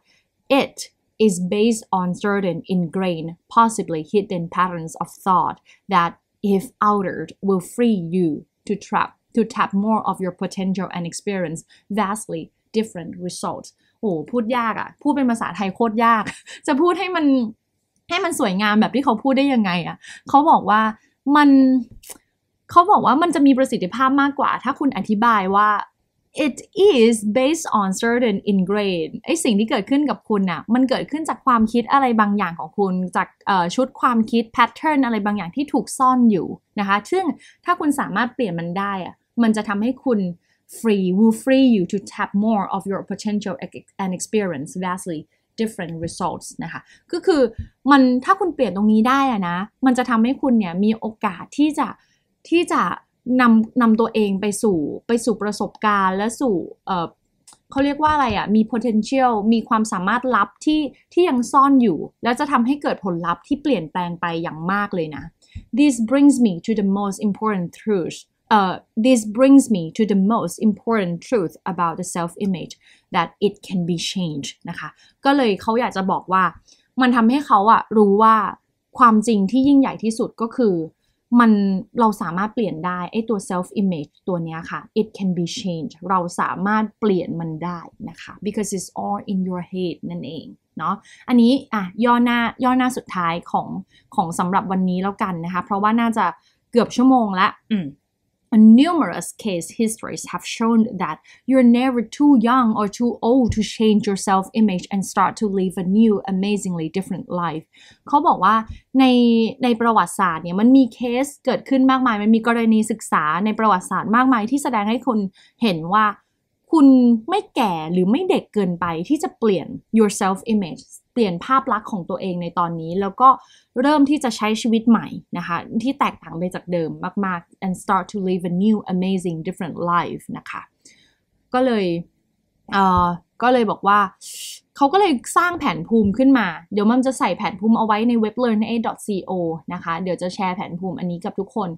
it is based on certain ingrained, possibly hidden patterns of thought that, if altered, will free you to trap to tap more of your potential and experience vastly different results โอ้พูดยากอะพูดเป็นภาษาไทยโคตรยากจะพูดให้มันให้มันสวยงามแบบที่เขาพูดได้ยังไงอะเขาบอกว่ามันเขาบอกว่ามันจะมีประสิทธิภาพมากกว่าถ้าคุณอธิบายว่า oh, it is based on certain ingrain ไอสิ่งที่เกิดขึ้นกับคุณนะ่ะมันเกิดขึ้นจากความคิดอะไรบางอย่างของคุณ จากชุดความคิด pattern อะไรบางอย่างที่ถูกซ่อนอยู่นะคะซึ่งถ้าคุณสามารถเปลี่ยนมันได้อะมันจะทำให้คุณ free will free you to tap more of your potential and experience vastly different results นะคะก็คือมันถ้าคุณเปลี่ยนตรงนี้ได้อะนะมันจะทำให้คุณเนี่ยมีโอกาสที่จะที่จะนำนำตัวเองไปสู่ไปสู่ประสบการณ์ และสู่ เขาเรียกว่าอะไรอะ่ะ มี potential มีความสามารถลับที่ที่ยังซ่อนอยู่ แล้วจะทำให้เกิดผลลัพธ์ที่เปลี่ยนแปลงไปอย่างมากเลยนะ This brings me to the most important truth เอ่อ this brings me to the most important truth about the self image that it can be changed นะคะ ก็เลยเขาอยากจะบอกว่า มันทำให้เขาอะรู้ว่าความจริงที่ยิ่งใหญ่ที่สุดก็คือมัน เราสามารถเปลี่ยนได้ ไอตัว self image ตัวเนี้ยค่ะ it can be changed เราสามารถเปลี่ยนมันได้นะคะ because it's all in your head นั่นเอง เนาะอันนี้อ่ะย่อหน้าย่อหน้าสุดท้ายของของสำหรับวันนี้แล้วกันนะคะ เพราะว่าน่าจะเกือบชั่วโมงละอืม numerous case histories have shown that you're never too young or too old to change your self image and start to live a new amazingly different life เขาบอกว่าในในประวัติศาสตร์เนี่ยมันมีเคสเกิดขึ้นมากมายมันมีกรณีศึกษาในประวัติศาสตร์มากมายที่แสดงให้คุณเห็นว่าคุณไม่แก่หรือไม่เด็กเกินไปที่จะเปลี่ยน your self image เปลี่ยนภาพลักษณ์ของตัวเองในตอนนี้ แล้วก็เริ่มที่จะใช้ชีวิตใหม่นะคะ ที่แตกต่างไปจากเดิมมากๆ and start to live a new amazing different life นะคะ ก็เลยเอ่อก็เลยบอกว่าเขาก็เลยสร้างแผนภูมิขึ้นมา เดี๋ยวมันจะใส่แผนภูมิเอาไว้ในเว็บ learna.co นะคะ เดี๋ยวจะแชร์แผนภูมิอันนี้กับทุกคน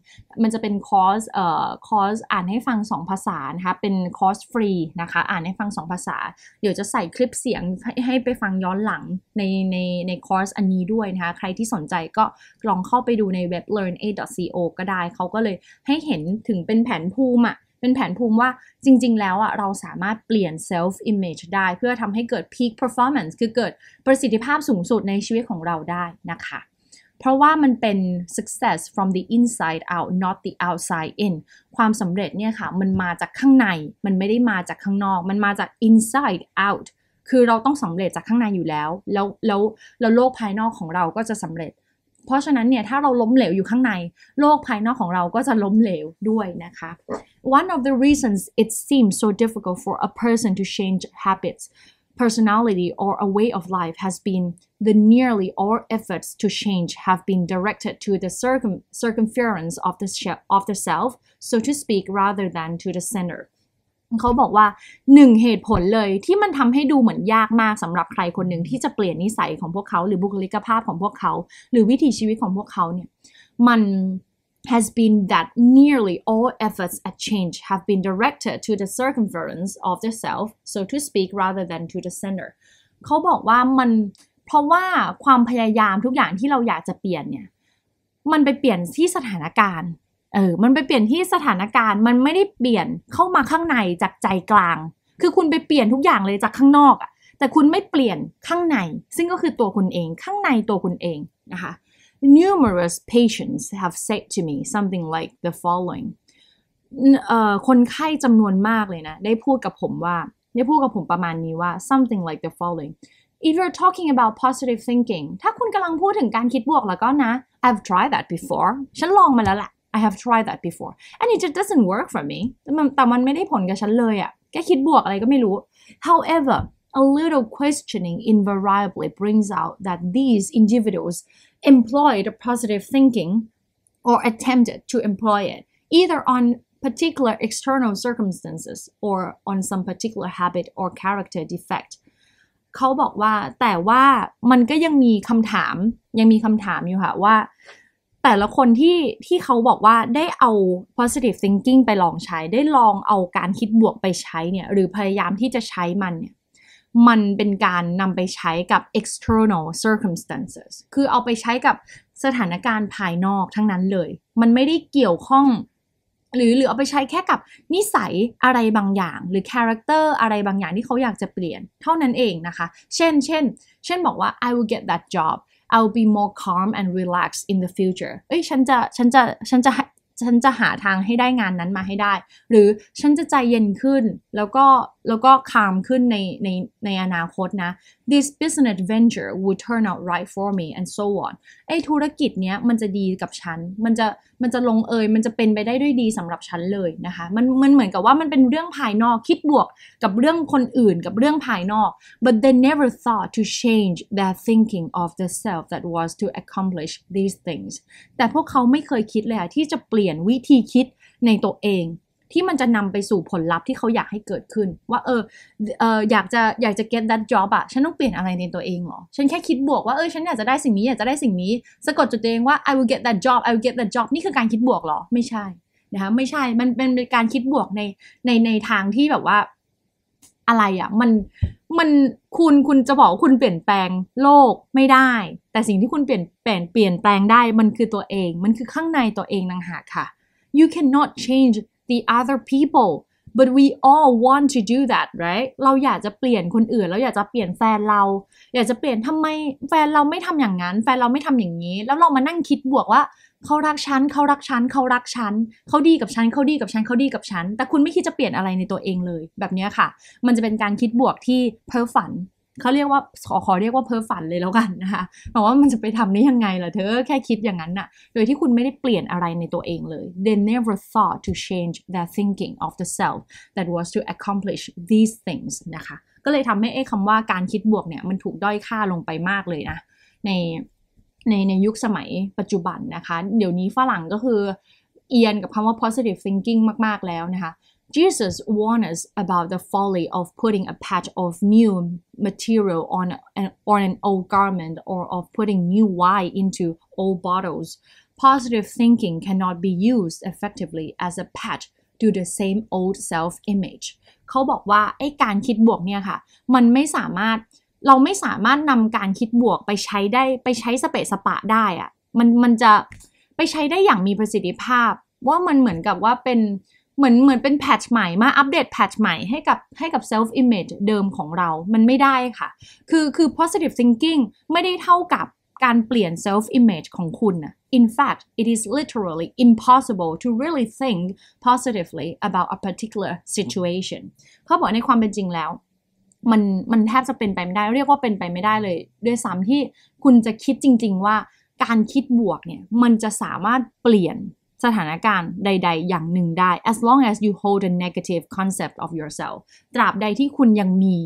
มันจะเป็นคอร์สเอ่อคอร์สอ่านให้ฟัง 2 ภาษา นะคะ เป็นคอร์สฟรีนะคะ อ่านให้ฟัง 2 ภาษา เดี๋ยวจะใส่คลิปเสียงให้ไปฟังย้อนหลังในในในคอร์สอันนี้ด้วยนะคะ ใครที่สนใจก็ลองเข้าไปดูในเว็บ learna.co ก็ได้ เขาก็เลยให้เห็นถึงเป็นแผนภูมิอะเป็นแผนภูมิว่าจริงๆ แล้วอ่ะเราสามารถเปลี่ยน self image ได้เพื่อทำให้เกิด peak performance คือเกิดประสิทธิภาพสูงสุดในชีวิตของเราได้นะคะ เพราะว่ามันเป็น success from the inside out not the outside in ความสำเร็จเนี่ยค่ะมันมาจากข้างในมันไม่ได้มาจากข้างนอก มันมาจาก inside out คือเราต้องสำเร็จจากข้างในอยู่แล้วแล้วแล้ว แล้วโลกภายนอกของเราก็จะสำเร็จเพราะฉะนั้นเนี่ยถ้าเราล้มเหลวอยู่ข้างในโลกภายนอกของเราก็จะล้มเหลวด้วยนะคะ One of the reasons it seems so difficult for a person to change habits personality or a way of life has been the nearly all efforts to change have been directed to the circum- circumference of the, of the self, so to speak, rather than to the center. เขาบอกว่าหนึ่งเหตุผลเลยที่มันทำให้ดูเหมือนยากมาก สำหรับใครคนหนึ่งที่จะเปลี่ยนนิสัยของพวกเขาหรือบุคลิกภาพของพวกเขา หรือวิถีชีวิตของพวกเขาเนี่ยมัน has been that nearly all efforts at change have been directed to the circumference of the self so to speak rather than to the center เขาบอกว่ามันเพราะว่าความพยายามทุกอย่างที่เราอยากจะเปลี่ยนเนี่ยมันไปเปลี่ยนที่สถานการณ์เออ มันไปเปลี่ยนที่สถานการณ์ มันไม่ได้เปลี่ยนเข้ามาข้างในจากใจกลาง คือคุณไปเปลี่ยนทุกอย่างเลยจากข้างนอกอะแต่คุณไม่เปลี่ยนข้างใน ซึ่งก็คือตัวคุณเองข้างในตัวคุณเองนะคะ numerous patients have said to me something like the following คนไข้จำนวนมากเลยนะ ได้พูดกับผมว่าได้พูดกับผมประมาณนี้ว่า something like the following if you're talking about positive thinking ถ้าคุณกำลังพูดถึงการคิดบวกแล้วก็นะ I've tried that before ฉันลองมาแล้วแหละ I have tried that before and it just doesn't work for me แต่มันไม่ได้ผลกับฉันเลยอะแค่คิดบวกอะไรก็ไม่รู้ however a little questioning invariably brings out that these individuals employed positive thinking or attempted to employ it either on particular external circumstances or on some particular habit or character defect เขาบอกว่าแต่ว่ามันก็ยังมีคำถามยังมีคำถามอยู่ค่ะว่าแต่ละคนที่ที่เขาบอกว่าได้เอา positive thinking ไปลองใช้ ได้ลองเอาการคิดบวกไปใช้เนี่ย หรือพยายามที่จะใช้มันเนี่ย มันเป็นการนำไปใช้กับ external circumstances คือเอาไปใช้กับสถานการณ์ภายนอกทั้งนั้นเลย มันไม่ได้เกี่ยวข้อง หรือหรือเอาไปใช้แค่กับนิสัยอะไรบางอย่างหรือคาแรคเตอร์อะไรบางอย่างที่เขาอยากจะเปลี่ยนเท่านั้นเองนะคะ เช่นเช่น เช่น บอกว่า I will get that job I'll be more calm and relaxed in the future เอ้ยฉันจะฉันจะฉันจะ ฉันจะหาทางให้ได้งานนั้นมาให้ได้ หรือฉันจะใจเย็นขึ้น แล้วก็แล้วก็คามขึ้นในในในอนาคตนะ this business venture would turn out right for me and so on ไอ้ธุรกิจเนี้ยมันจะดีกับฉัน มันจะมันจะลงเอย มันจะเป็นไปได้ด้วยดีสำหรับฉันเลยนะคะ มันมันเหมือนกับว่ามันเป็นเรื่องภายนอก คิดบวกกับเรื่องคนอื่นกับเรื่องภายนอก but they never thought to change their thinking of the self that was to accomplish these things แต่พวกเขาไม่เคยคิดเลยอะที่จะเปลี่ยนวิธีคิดในตัวเองที่มันจะนำไปสู่ผลลัพธ์ที่เขาอยากให้เกิดขึ้น ว่า เออเอออยากจะอยากจะ get that job อะฉันต้องเปลี่ยนอะไรในตัวเองเหรอฉันแค่คิดบวกว่าเออฉันอยากจะได้สิ่งนี้อยากจะได้สิ่งนี้สะกดจุดตัวเองว่า I will get that job I will get that job นี่คือการคิดบวกเหรอไม่ใช่นะคะไม่ใช่มันเป็นการคิดบวกในในในทางที่แบบว่าอะไรอะมันมันคุณคุณจะบอกคุณเปลี่ยนแปลงโลกไม่ได้ แต่สิ่งที่คุณเปลี่ยนเปลี่ยนเปลี่ยนแปลงได้มันคือตัวเอง มันคือข้างในตัวเองนังหากค่ะ you cannot change the other people but we all want to do that right เรา อยากจะเปลี่ยน คนอื่น เราอยากจะเปลี่ยนแฟนเรา อยากจะเปลี่ยนทำไมแฟนเราไม่ทำอย่างนั้น แฟนเราไม่ทำอย่างนี้ แล้วเรามานั่งคิดบวกว่า เขารักฉันเขารักฉันเขารักฉันเขาดีกับฉันเขาดีกับฉันเขาดีกับฉันแต่คุณไม่คิดจะเปลี่ยนอะไรในตัวเองเลย แบบนี้ค่ะ มันจะเป็นการคิดบวกที่เพ้อฝันเขาเรียกว่าขอขอเรียกว่าเพ้อฝันเลยแล้วกันนะคะบอกว่ามันจะไปทำได้ยังไงล่ะเธอแค่คิดอย่างนั้นน่ะโดยที่คุณไม่ได้เปลี่ยนอะไรในตัวเองเลย they never thought to change their thinking of the self that was to accomplish these things นะคะ ก็เลยทำให้ไอ้คำว่าการคิดบวกเนี่ยมันถูกด้อยค่าลงไปมากเลยนะในในในยุคสมัยปัจจุบันนะคะ เดี๋ยวนี้ฝรั่งก็คือ เอียนกับคำว่า positive thinking มากๆแล้วนะคะ Jesus warned us about the folly of putting a patch of new material on an, on an old garment or of putting new wine into old bottles. Positive thinking cannot be used effectively as a patch to the same old self image เขาบอกว่าไอ้การคิดบวกเนี่ยค่ะเหมือนเหมือนเป็นแพทช์ใหม่มาอัปเดตแพทช์ใหม่ให้กับให้กับเซลฟ์อิมเมจเดิมของเรา มันไม่ได้ค่ะ คือคือ positive thinking ไม่ได้เท่ากับการเปลี่ยน self image ของคุณนะ In fact it is literally impossible to really think positively about a particular situation เขาบอกในความเป็นจริงแล้ว มันมันแทบจะเป็นไปไม่ได้เรียกว่าเป็นไปไม่ได้เลย ด้วยซ้ำที่คุณจะคิดจริงๆว่าการคิดบวกเนี่ยมันจะสามารถเปลี่ยนสถานการณ์ใด ๆ อย่างหนึ่งได้ as long as you hold a negative concept of yourself ตราบใดที่คุณยังมี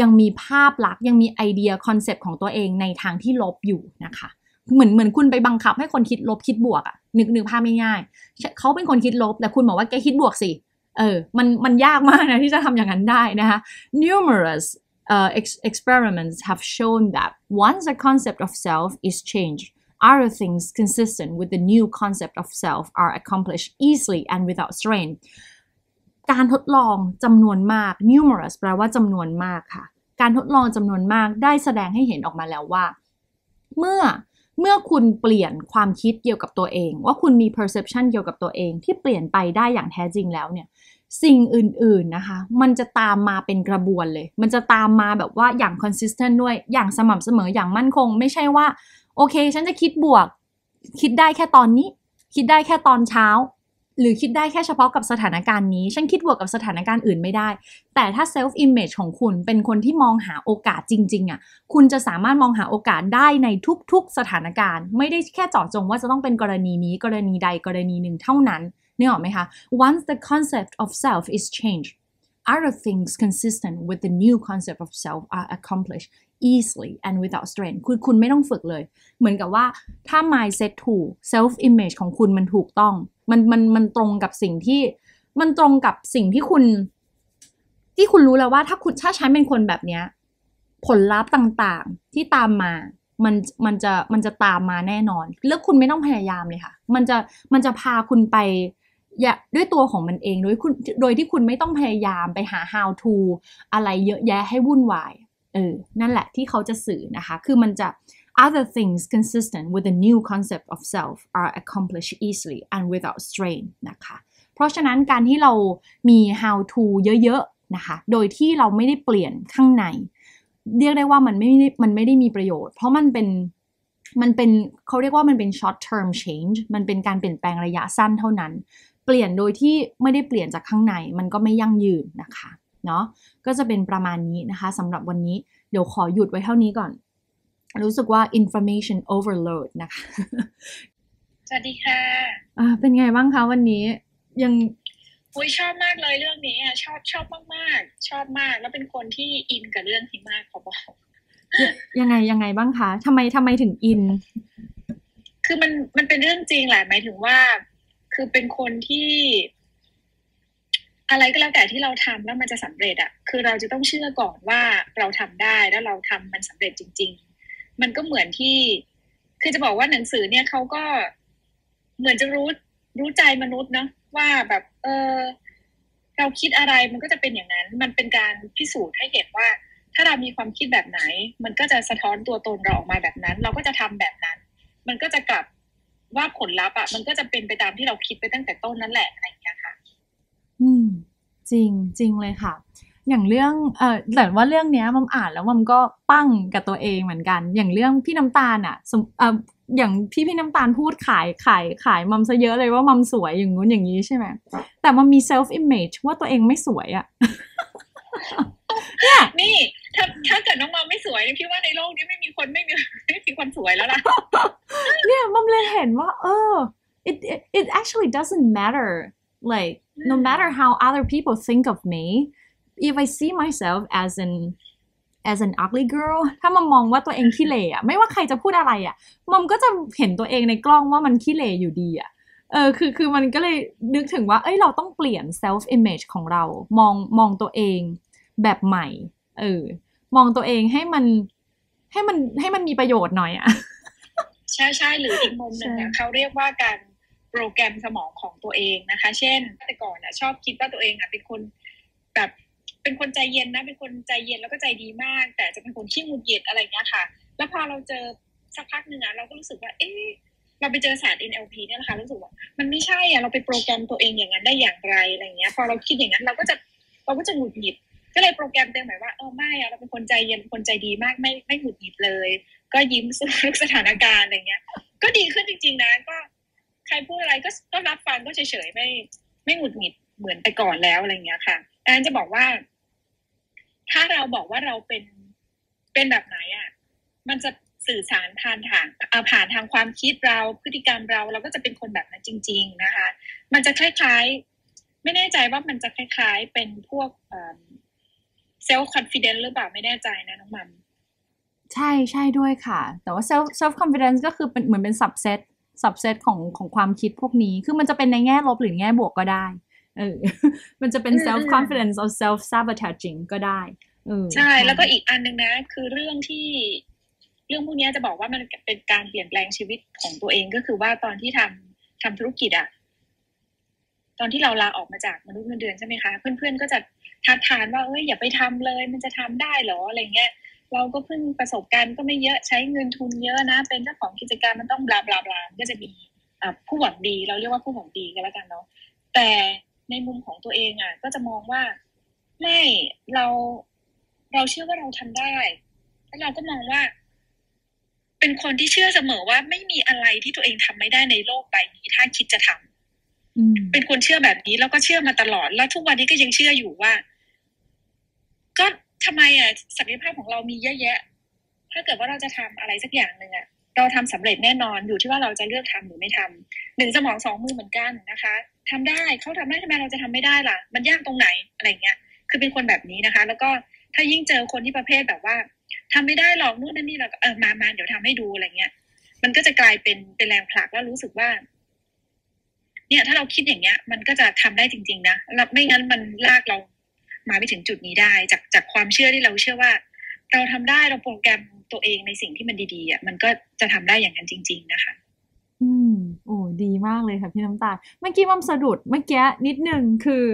ยังมีภาพลักษณ์ยังมีไอเดียคอนเซปต์ของตัวเองในทางที่ลบอยู่นะคะ เหมือนเหมือนคุณไปบังคับให้คนคิดลบคิดบวกอะนึกนึกภาพง่ายๆเขาเป็นคนคิดลบแต่คุณบอกว่าแกคิดบวกสิเออมันมันยากมากนะ ที่จะทำอย่างนั้นได้นะคะ numerous uh, experiments have shown that once a concept of self is changed other things consistent with the new concept of self are accomplished easily and without strain การทดลองจำนวนมาก numerous แปลว่าจำนวนมากค่ะ การทดลองจำนวนมากได้แสดงให้เห็นออกมาแล้วว่า เมื่อเมื่อคุณเปลี่ยนความคิดเกี่ยวกับตัวเอง ว่าคุณมี perception เกี่ยวกับตัวเอง ที่เปลี่ยนไปได้อย่างแท้จริงแล้วเนี่ย สิ่งอื่นๆนะคะมันจะตามมาเป็นกระบวนเลย มันจะตามมาแบบว่าอย่าง consistent ด้วยอย่างสม่ำเสมออย่างมั่นคง ไม่ใช่ว่าโอเค ฉันจะคิดบวก คิดได้แค่ตอนนี้ คิดได้แค่ตอนเช้า หรือคิดได้แค่เฉพาะกับสถานการณ์นี้ ฉันคิดบวกกับสถานการณ์อื่นไม่ได้ แต่ถ้าเซลฟ์อิมเมจของคุณเป็นคนที่มองหาโอกาสจริง ๆอะ่ะคุณจะสามารถมองหาโอกาสได้ในทุกๆสถานการณ์ ไม่ได้แค่เจาะจงว่าจะต้องเป็นกรณีนี้ กรณีใดกรณีหนึ่งเท่านั้นนี่ออกไหมคะ once the concept of self is changed other things consistent with the new concept of self are accomplished easily and without strain คือคุณไม่ต้องฝึกเลย เหมือนกับว่าถ้า mindset ถูก self image ของคุณมันถูกต้องมันมันมันตรงกับสิ่งที่มันตรงกับสิ่งที่คุณ ที่คุณรู้แล้วว่าถ้าคุณถ้าใั้เป็นคนแบบเนี้ยผลลัพธ์ต่างๆที่ตามมา มันมันจะมันจะตามมาแน่นอน แล้วคุณไม่ต้องพยายามเลยค่ะ มันจะมันจะพาคุณไปอย่าด้วยตัวของมันเองโดยคุณโดยที่คุณไม่ต้องพยายามไปหา how to อะไรเยอะแยะให้วุ่นวายเออ นั่นแหละที่เขาจะสื่อนะคะ คือมันจะ other things consistent with the new concept of self are accomplished easily and without strain นะคะ เพราะฉะนั้นการที่เรามี how to เยอะๆ นะคะ โดยที่เราไม่ได้เปลี่ยนข้างใน เรียกได้ว่ามันไม่ได้มันไม่ได้มีประโยชน์ เพราะมันเป็น มันเป็น เขาเรียกว่ามันเป็น short term change มันเป็นการเปลี่ยนแปลงระยะสั้นเท่านั้น เปลี่ยนโดยที่ไม่ได้เปลี่ยนจากข้างในมันก็ไม่ยั่งยืนนะคะเนาะก็จะเป็นประมาณนี้นะคะสำหรับวันนี้เดี๋ยวขอหยุดไว้เท่านี้ก่อน รู้สึกว่า information overload นะคะสวัสดีค่ะอ่าเป็นไงบ้างคะวันนี้ ยังอุ้ยชอบมากเลยเรื่องนี้ อ่ะชอบชอบมากๆ ชอบมาก แล้วเป็นคนที่อินกับเรื่องนี้มากขอบอกยังไงยังไงบ้างคะทำไมทำไมถึงอิน คือมันมันเป็นเรื่องจริงแหละหมายถึงว่า คือเป็นคนที่อะไรก็แล้วแต่ที่เราทำแล้วมันจะสำเร็จอะ คือเราจะต้องเชื่อก่อนว่าเราทำได้แล้วเราทำมันสำเร็จจริง ๆ มันก็เหมือนที่ คือจะบอกว่าหนังสือเนี่ยเขาก็เหมือนจะรู้รู้ใจมนุษย์เนาะว่าแบบ เออ เราคิดอะไรมันก็จะเป็นอย่างนั้น มันเป็นการพิสูจน์ให้เห็นว่า ถ้าเรามีความคิดแบบไหน มันก็จะสะท้อนตัวตนเราออกมาแบบนั้น เราก็จะทำแบบนั้น มันก็จะกลับว่าผลลัพธ์อะมันก็จะเป็นไปตามที่เราคิดไปตั้งแต่ต้นนั่นแหละอะไรอย่างเงี้ยค่ะอืมจริงจริงเลยค่ะ อย่างเรื่องเออแต่ว่าเรื่องเนี้ยมันอ่านแล้วมันก็ปั้งกับตัวเองเหมือนกัน อย่างเรื่องพี่น้ำตาลอ่ะสมเอออย่างที่พี่น้ำตาลพูดขายขายขายมัมซะเยอะเลยว่ามัมสวยอย่างงู้นอย่างนี้ใช่ไหมแต่มันมีเซลฟ์อิมเมจว่าตัวเองไม่สวยอ่ะนี่นี่ ถ้าถ้าเกิดน้องมัมไม่สวยพี่ว่าในโลกนี้ไม่มีคนไม่มีไม่มีคนสวยแล้วล่ะเนี่ยมัมเลยเห็นว่า เออ it it it actually doesn't matter Like, no matter how other people think of me, if I see myself as an as an ugly girl ถ้ามัมมองว่าตัวเองขี้เละอะไม่ว่าใครจะพูดอะไรอะมอมก็จะเห็นตัวเองในกล้องว่ามันขี้เละอยู่ดีอะเออคือคือมันก็เลยนึกถึงว่า เอ้ยเราต้องเปลี่ยน self image ของเรา มองมองตัวเองแบบใหม่เออมองตัวเองให้มันให้มันให้มันมีประโยชน์หน่อยอะใช่ใช่หรืออีกมุมหนึ่งนเขาเรียกว่าการโปรแกรมสมองของตัวเองนะคะ เช่นแต่ก่อนนะชอบคิดว่าตัวเองอ่ะเป็นคนแบบเป็นคนใจเย็นนะ เป็นคนใจเย็นแล้วก็ใจดีมาก แต่จะเป็นคนขี้งุดหงิดอะไรเงี้ยค่ะ แล้วพอเราเจอสักพักหนึ่งอ่ะเราก็รู้สึกว่าเอ๊ะเราไปเจอศาสตร์ NLP เนี่ยนะคะ รู้สึกว่า มันไม่ใช่อ่ะเราไปโปรแกรมตัวเองอย่างนั้นได้อย่างไรอะไรเงี้ย พอเราคิดอย่างนั้นเราก็จะเราก็จะหงุดหงิดก็เลยโปรแกรมเต็มหมายว่าเออไม่อะเราเป็นคนใจเย็นคนใจดีมากไม่ไม่หงุดหงิดเลย ก็ยิ้มสู้ทุกสถานการณ์อะไรเงี้ย ก็ดีขึ้นจริง ๆนะก็ใครพูดอะไรก็ก็รับฟังก็เฉยๆ ไม่ ไม่หงุดหงิดเหมือนแต่ก่อนแล้วอะไรเงี้ยค่ะอันจะบอกว่า ถ้าเราบอกว่าเราเป็นเป็นแบบไหนอะ่ะมันจะสื่อสารผ่านทางผ่านทางความคิดเราพฤติกรรมเราเราก็จะเป็นคนแบบนั้นจริง ๆ นะคะ มันจะคล้ายๆ ไม่แน่ใจว่ามันจะคล้าย ๆ เป็นพวกเซลล์คอนฟิเดนซ์หรือเปล่าไม่แน่ใจนะน้องมัมใช่ใช่ด้วยค่ะ แต่ว่าล e ์เซล l ์คอนฟ i d e n c e ก็คือเป็นเหมือนเป็นสับเซตสับเซตของของความคิดพวกนี้ คือมันจะเป็นในแง่ลบหรือแง่บวกก็ได้ เออมันจะเป็น self confidence or self sabotaging ก็ได้ ใช่ แล้วก็อีกอันหนึ่งนะ คือเรื่องที่เรื่องพวกนี้จะบอกว่ามันเป็นการเปลี่ยนแปลงชีวิตของตัวเองก็คือว่าตอนที่ทำทำธุรกิจอะตอนที่เราลาออกมาจากมนุษย์เงินเดือนใช่ไหมคะ เพื่อนๆก็จะทัดทานว่าเอ้ย อย่าไปทำเลย มันจะทำได้หรอ อะไรเงี้ยเราก็เพิ่งประสบการณ์ก็ไม่เยอะใช้เงินทุนเยอะนะ เป็นเจ้าของกิจการมันต้องบลาบลาบลาก็จะมีผู้หวังดีเราเรียกว่าผู้หวังดีกันแล้วกันเนาะแต่ในมุมของตัวเองอ่ะก็จะมองว่า ไม่เราเราเชื่อว่าเราทำได้แล้วเราก็มองว่า เป็นคนที่เชื่อเสมอว่าไม่มีอะไรที่ตัวเองทำไม่ได้ในโลกใบนี้ ถ้าคิดจะทำเป็นคนเชื่อแบบนี้แล้วก็เชื่อมาตลอดแล้วทุกวันนี้ก็ยังเชื่ออยู่ว่า ก็ทำไมอ่ะศักยภาพของเรามีเยอะแยะถ้าเกิดว่าเราจะทำอะไรสักอย่างหนึ่งอ่ะเราทำสำเร็จแน่นอนอยู่ที่ว่าเราจะเลือกทำหรือไม่ทำหนึ่งสมองสองมือเหมือนกันนะคะ ทำได้เขาทำได้ทำไมเราจะทำไม่ได้ล่ะมันยากตรงไหนอะไรเงี้ยคือเป็นคนแบบนี้นะคะ แล้วก็ถ้ายิ่งเจอคนที่ประเภทแบบว่า ทำไม่ได้หรอกนู่นนั่นนี่เราก็เออมามาเดี๋ยวทำให้ดูอะไรเงี้ย มันก็จะกลายเป็นเป็นแรงผลักว่ารู้สึกว่า เนี่ย ถ้าเราคิดอย่างเงี้ยมันก็จะทำได้จริง ๆนะไม่งั้นมันลากเรามาไปถึงจุดนี้ได้จากจากความเชื่อที่เราเชื่อว่า เราทำได้เราโปรแกรมตัวเองในสิ่งที่มันดีๆอ่ะมันก็จะทำได้อย่างนั้นจริงๆนะคะ อืมโอ้ดีมากเลยค่ะพี่น้ำตาล เมื่อกี้มัมสะดุดเมื่อกี้นิดนึงคือ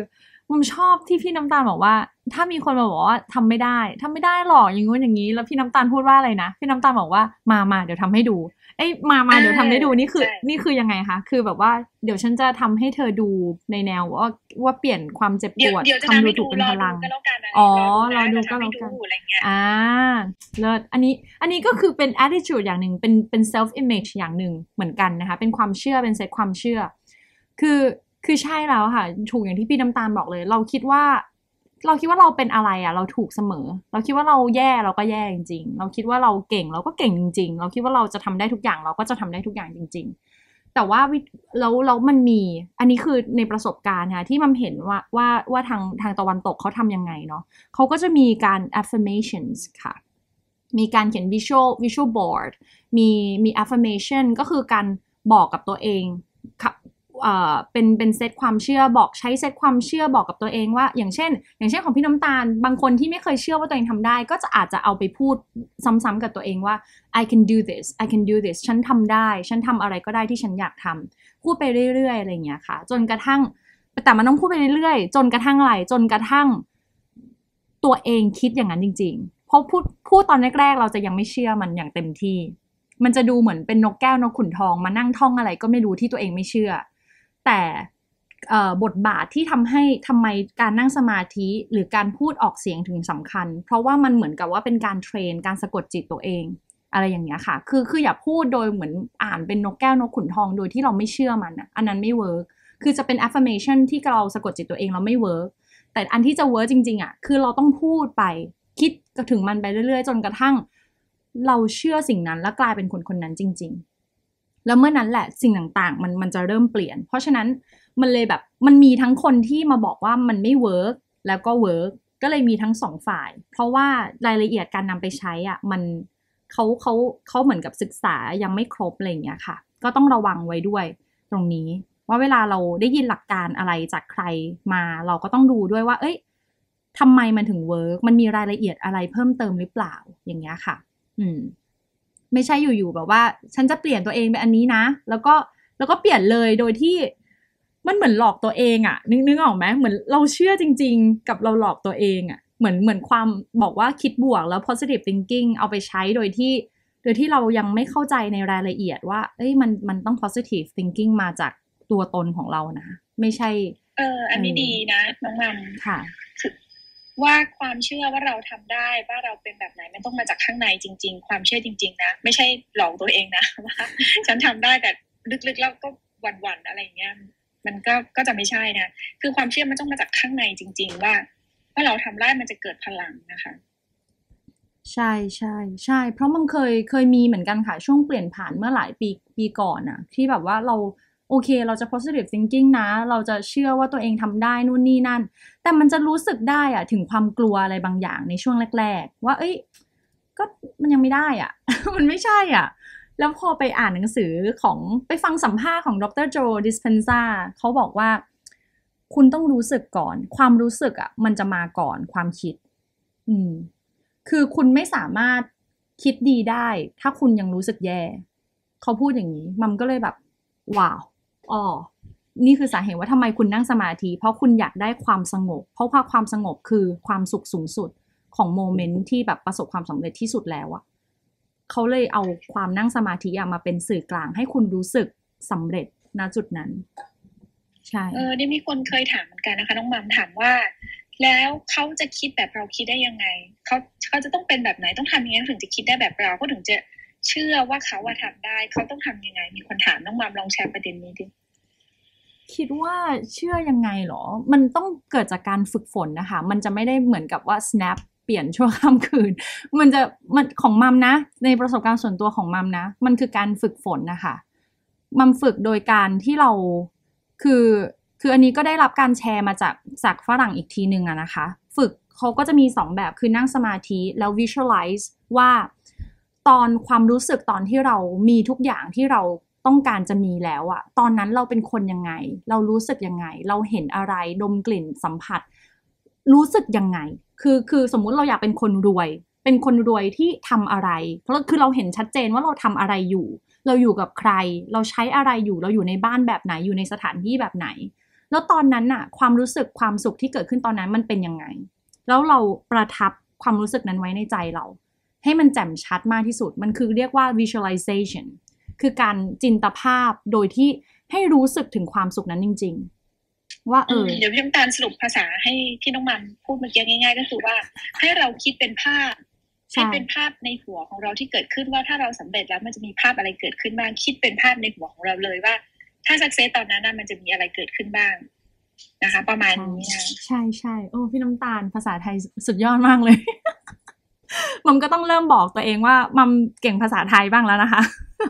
มัมชอบที่พี่น้ำตาลบอกว่า ถ้ามีคนมาบอกว่าทำไม่ได้ทำไม่ได้หรอกอย่างงู้นอย่างนี้ แล้วพี่น้ำตาลพูดว่าอะไรนะ พี่น้ำตาลบอกว่ามามาเดี๋ยวทำให้ดูเอ้ยมามา เดี๋ยวทำได้ดู นี่คือ นี่คือยังไงคะ คือแบบว่า เดี๋ยวฉันจะทำให้เธอดูในแนวว่า ว่าเปลี่ยนความเจ็บปวดทำดูถูกเป็นพลัง อ๋อรอดูก็แล้วกันอ่าเลิศ อันนี้ อันนี้ก็คือเป็น attitude อย่างหนึ่งเป็น เป็น self image อย่างหนึ่งเหมือนกันนะคะ เป็นความเชื่อ เป็นเซตความเชื่อ คือ คือใช่แล้วค่ะ ถูกอย่างที่พี่น้ำตาลบอกเลย เราคิดว่าเราคิดว่าเราเป็นอะไรอะ่ะ เราถูกเสมอ เราคิดว่าเราแย่เราก็แย่จริงๆ เราคิดว่าเราเก่งเราก็เก่งจริงๆ เราคิดว่าเราจะทำได้ทุกอย่างเราก็จะทำได้ทุกอย่างจริง ๆ แต่ว่าแล้วแล้วมันมี อันนี้คือในประสบการณ์ค่ะที่มันเห็นว่าว่าว่าทางทางตะวันตกเขาทํำยังไงเนาะเขาก็จะมีการ affirmations ค่ะ มีการเขียน visual visual board มีมี affirmation ก็คือการบอกกับตัวเองคเป็นเป็นเซตความเชื่อบอกใช้เซตความเชื่อบอกกับตัวเอง ว่าอย่างเช่น อย่างเช่นของพี่น้ำตาลบางคนที่ไม่เคยเชื่อว่าตัวเองทำได้ก็จะอาจจะเอาไปพูดซ้ำ ๆกับตัวเองว่า I can do this I can do this ฉันทำได้ ฉันทำอะไรก็ได้ที่ฉันอยากทำ พูดไปเรื่อย ๆ อะไรอย่างเงี้ยค่ะ จนกระทั่งแต่มันต้องพูดไปเรื่อยๆ จนกระทั่งอะไรจนกระทั่ง ตัวเองคิดอย่างนั้นจริงๆเพราะพูดพูดตอนแรกๆเราจะยังไม่เชื่อมันอย่างเต็มที่ มันจะดูเหมือนเป็นนกแก้วนกขุนทองมานั่งท่องอะไรก็ไม่รู้ที่ตัวเองไม่เชื่อแต่บทบาทที่ทำให้ทำไมการนั่งสมาธิหรือการพูดออกเสียงถึงสำคัญ เพราะว่ามันเหมือนกับว่าเป็นการเทรน การสะกดจิตตัวเอง อะไรอย่างเงี้ยค่ะคือ คืออย่าพูดโดยเหมือนอ่านเป็นนกแก้วนกขุนทองโดยที่เราไม่เชื่อมันอันนั้นไม่เวิร์กคือจะเป็น affirmation ที่เราสะกดจิตตัวเองเราไม่เวิร์กแต่อันที่จะเวิร์กจริงๆอ่ะคือเราต้องพูดไปคิดถึงมันไปเรื่อย ๆ จนกระทั่ง เราเชื่อสิ่งนั้นและกลายเป็นคนคนนั้นจริง ๆแล้วเมื่อนั้นแหละสิ่งต่างๆมันมันจะเริ่มเปลี่ยน เพราะฉะนั้นมันเลยแบบมันมีทั้งคนที่มาบอกว่ามันไม่เวิร์กแล้วก็เวิร์กก็เลยมีทั้งสองฝ่าย เพราะว่ารายละเอียดการนำไปใช้อะ่ะ มันเขาเขาเขาเหมือนกับศึกษายังไม่ครบอะไรอย่างเงี้ยค่ะ ก็ต้องระวังไว้ด้วยตรงนี้ ว่าเวลาเราได้ยินหลักการอะไรจากใครมา เราก็ต้องดูด้วยว่า เอ้ยทำไมมันถึงเวิร์กมันมีรายละเอียดอะไรเพิ่มเติมหรือเปล่าอย่างเงี้ยค่ะ อืมไม่ใช่อยู่ๆแบบว่าฉันจะเปลี่ยนตัวเองเป็นอันนี้นะ แล้วก็แล้วก็เปลี่ยนเลยโดยที่ มันเหมือนหลอกตัวเองอะนึกนึกออกไหมเหมือนเราเชื่อจริง ๆ กับเราหลอกตัวเองอะเหมือนเหมือนความบอกว่าคิดบวกแล้ว positive thinking เอาไปใช้โดยที่ โดยที่เรายังไม่เข้าใจในรายละเอียด ว่า เอ้ยมันมันต้อง positive thinking มาจากตัวตนของเรานะไม่ใช่ เออ อันนี้ดีนะน้องมันค่ะว่าความเชื่อว่าเราทำได้ว่าเราเป็นแบบไหนไม่ต้องมาจากข้างในจริง ๆ ความเชื่อจริง ๆนะ ไม่ใช่หลอกตัวเองนะว่าฉันทำได้ แต่ลึกๆ แล้วก็หวั่นๆอะไรอย่างเงี้ย มันก็ก็จะไม่ใช่นะ คือความเชื่อมันต้องมาจากข้างในจริง ๆ ว่าว่าเราทำได้มันจะเกิดพลังนะคะ ใช่ใช่ใช่เพราะมันเคยเคยมีเหมือนกันค่ะช่วงเปลี่ยนผ่านเมื่อหลายปีปีก่อนอะที่แบบว่าเราโอเค เราจะ positive thinking นะ เราจะเชื่อว่าตัวเองทำได้นู่นนี่ นั่น แต่มันจะรู้สึกได้อะ ถึงความกลัวอะไรบางอย่างในช่วงแรก ๆ ว่า เอ้ย ก็มันยังไม่ได้อะมันไม่ใช่ อ่ะ แล้วพอไปอ่านหนังสือของ ไปฟังสัมภาษณ์ของดรโจดิสเพนซาเขาบอกว่า คุณต้องรู้สึกก่อน ความรู้สึกอ่ะ มันจะมาก่อนความคิด อืมคือคุณไม่สามารถคิดดีได้ ถ้าคุณยังรู้สึกแย่ เขาพูดอย่างนี้ มัมก็เลยแบบ ว้าวอ๋อ นี่คือสาเหตุว่าทำไมคุณนั่งสมาธิ เพราะคุณอยากได้ความสงบ เพราะว่าความสงบคือความสุขสูงสุดของโมเมนต์ที่แบบประสบความสำเร็จที่สุดแล้วอะเขาเลยเอาความนั่งสมาธิอะมาเป็นสื่อกลางให้คุณรู้สึกสำเร็จณจุดนั้น ใช่ เออนี่มีคนเคยถามเหมือนกันนะคะน้องมัมถามว่า แล้วเขาจะคิดแบบเราคิดได้ยังไงเขาเขาจะต้องเป็นแบบไหนต้องทำยังไงถึงจะคิดได้แบบเราเขาถึงจะเชื่อว่าเขาว่าทำได้เขาต้องทำยังไง มีคนถามน้องมัมลองแชร์ประเด็นนี้ดิคิดว่าเชื่อยังไงหรอ มันต้องเกิดจากการฝึกฝนนะคะ มันจะไม่ได้เหมือนกับว่า snap เปลี่ยนชั่วข้ามคืน มันจะ มันของมัมนะ ในประสบการณ์ส่วนตัวของมัมนะ มันคือการฝึกฝนนะคะมัมฝึกโดยการที่เรา คือ คืออันนี้ก็ได้รับการแชร์มาจากจากฝรั่งอีกทีหนึ่งอะนะคะ ฝึกเขาก็จะมี 2 แบบ คือนั่งสมาธิ แล้ว visualize ว่าตอนความรู้สึกตอนที่เรามีทุกอย่างที่เราต้องการจะมีแล้วอะตอนนั้นเราเป็นคนยังไง เรารู้สึกยังไง เราเห็นอะไร ดมกลิ่นสัมผัส รู้สึกยังไง คือ คือ สมมุติเราอยากเป็นคนรวย เป็นคนรวยที่ทำอะไร เพราะคือเราเห็นชัดเจนว่าเราทำอะไรอยู่ เราอยู่กับใคร เราใช้อะไรอยู่ เราอยู่ในบ้านแบบไหน อยู่ในสถานที่แบบไหน แล้วตอนนั้นอะความรู้สึกความสุขที่เกิดขึ้นตอนนั้นมันเป็นยังไง แล้วเราประทับความรู้สึกนั้นไว้ในใจเรา ให้มันแจ่มชัดมากที่สุด มันคือเรียกว่า visualization คือการจินตภาพโดยที่ให้รู้สึกถึงความสุขนั้น จริง ๆ ว่า เออเดี๋ยวพี่น้ำตาลสรุปภาษาให้ที่น้องมันพูดเมื่อกี้ง่ายๆก็คือว่า ให้เราคิดเป็นภาพคิดเป็นภาพในหัวของเราที่เกิดขึ้นว่าถ้าเราสำเร็จแล้วมันจะมีภาพอะไรเกิดขึ้นบ้าง คิดเป็นภาพในหัวของเราเลยว่า ถ้าสักเซสตอนนั้นมันจะมีอะไรเกิดขึ้นบ้างนะคะ ประมาณนี้ใช่ใช่โอ้พี่น้ำตาลภาษาไทยสุดยอดมากเลยมันก็ต้องเริ่มบอกตัวเองว่า มันเก่งภาษาไทยบ้างแล้วนะคะ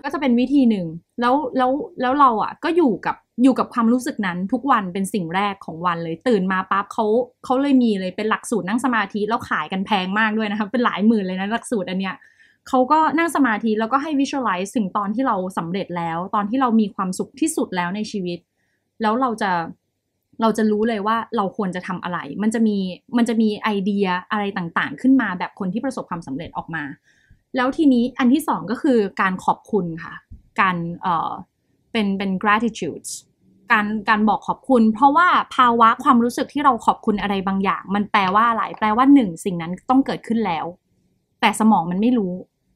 ก็จะเป็นวิธีหนึ่ง แล้วแล้วแล้วเราอ่ะก็อยู่กับอยู่กับความรู้สึกนั้นทุกวันเป็นสิ่งแรกของวันเลยตื่นมาปั๊บเขาเขาเลยมีเลยเป็นหลักสูตรนั่งสมาธิแล้วขายกันแพงมากด้วยนะคะเป็นหลายหมื่นเลยนะ หลักสูตรอันเนี้ยเขาก็นั่งสมาธิแล้วก็ให้วิชวลไลซ์สิ่งตอนที่เราสำเร็จแล้ว ตอนที่เรามีความสุขที่สุดแล้วในชีวิต แล้วเราจะเราจะรู้เลยว่าเราควรจะทำอะไร มันจะมีมันจะมีไอเดียอะไรต่างๆ ขึ้นมาแบบคนที่ประสบความสำเร็จออกมาแล้วทีนี้อันที่สองก็คือการขอบคุณค่ะ การเอ่อเป็นเป็น gratitude การการบอกขอบคุณเพราะว่าภาวะความรู้สึกที่เราขอบคุณอะไรบางอย่าง มันแปลว่าอะไรแปลว่าหนึ่ง สิ่งนั้นต้องเกิดขึ้นแล้ว แต่สมองมันไม่รู้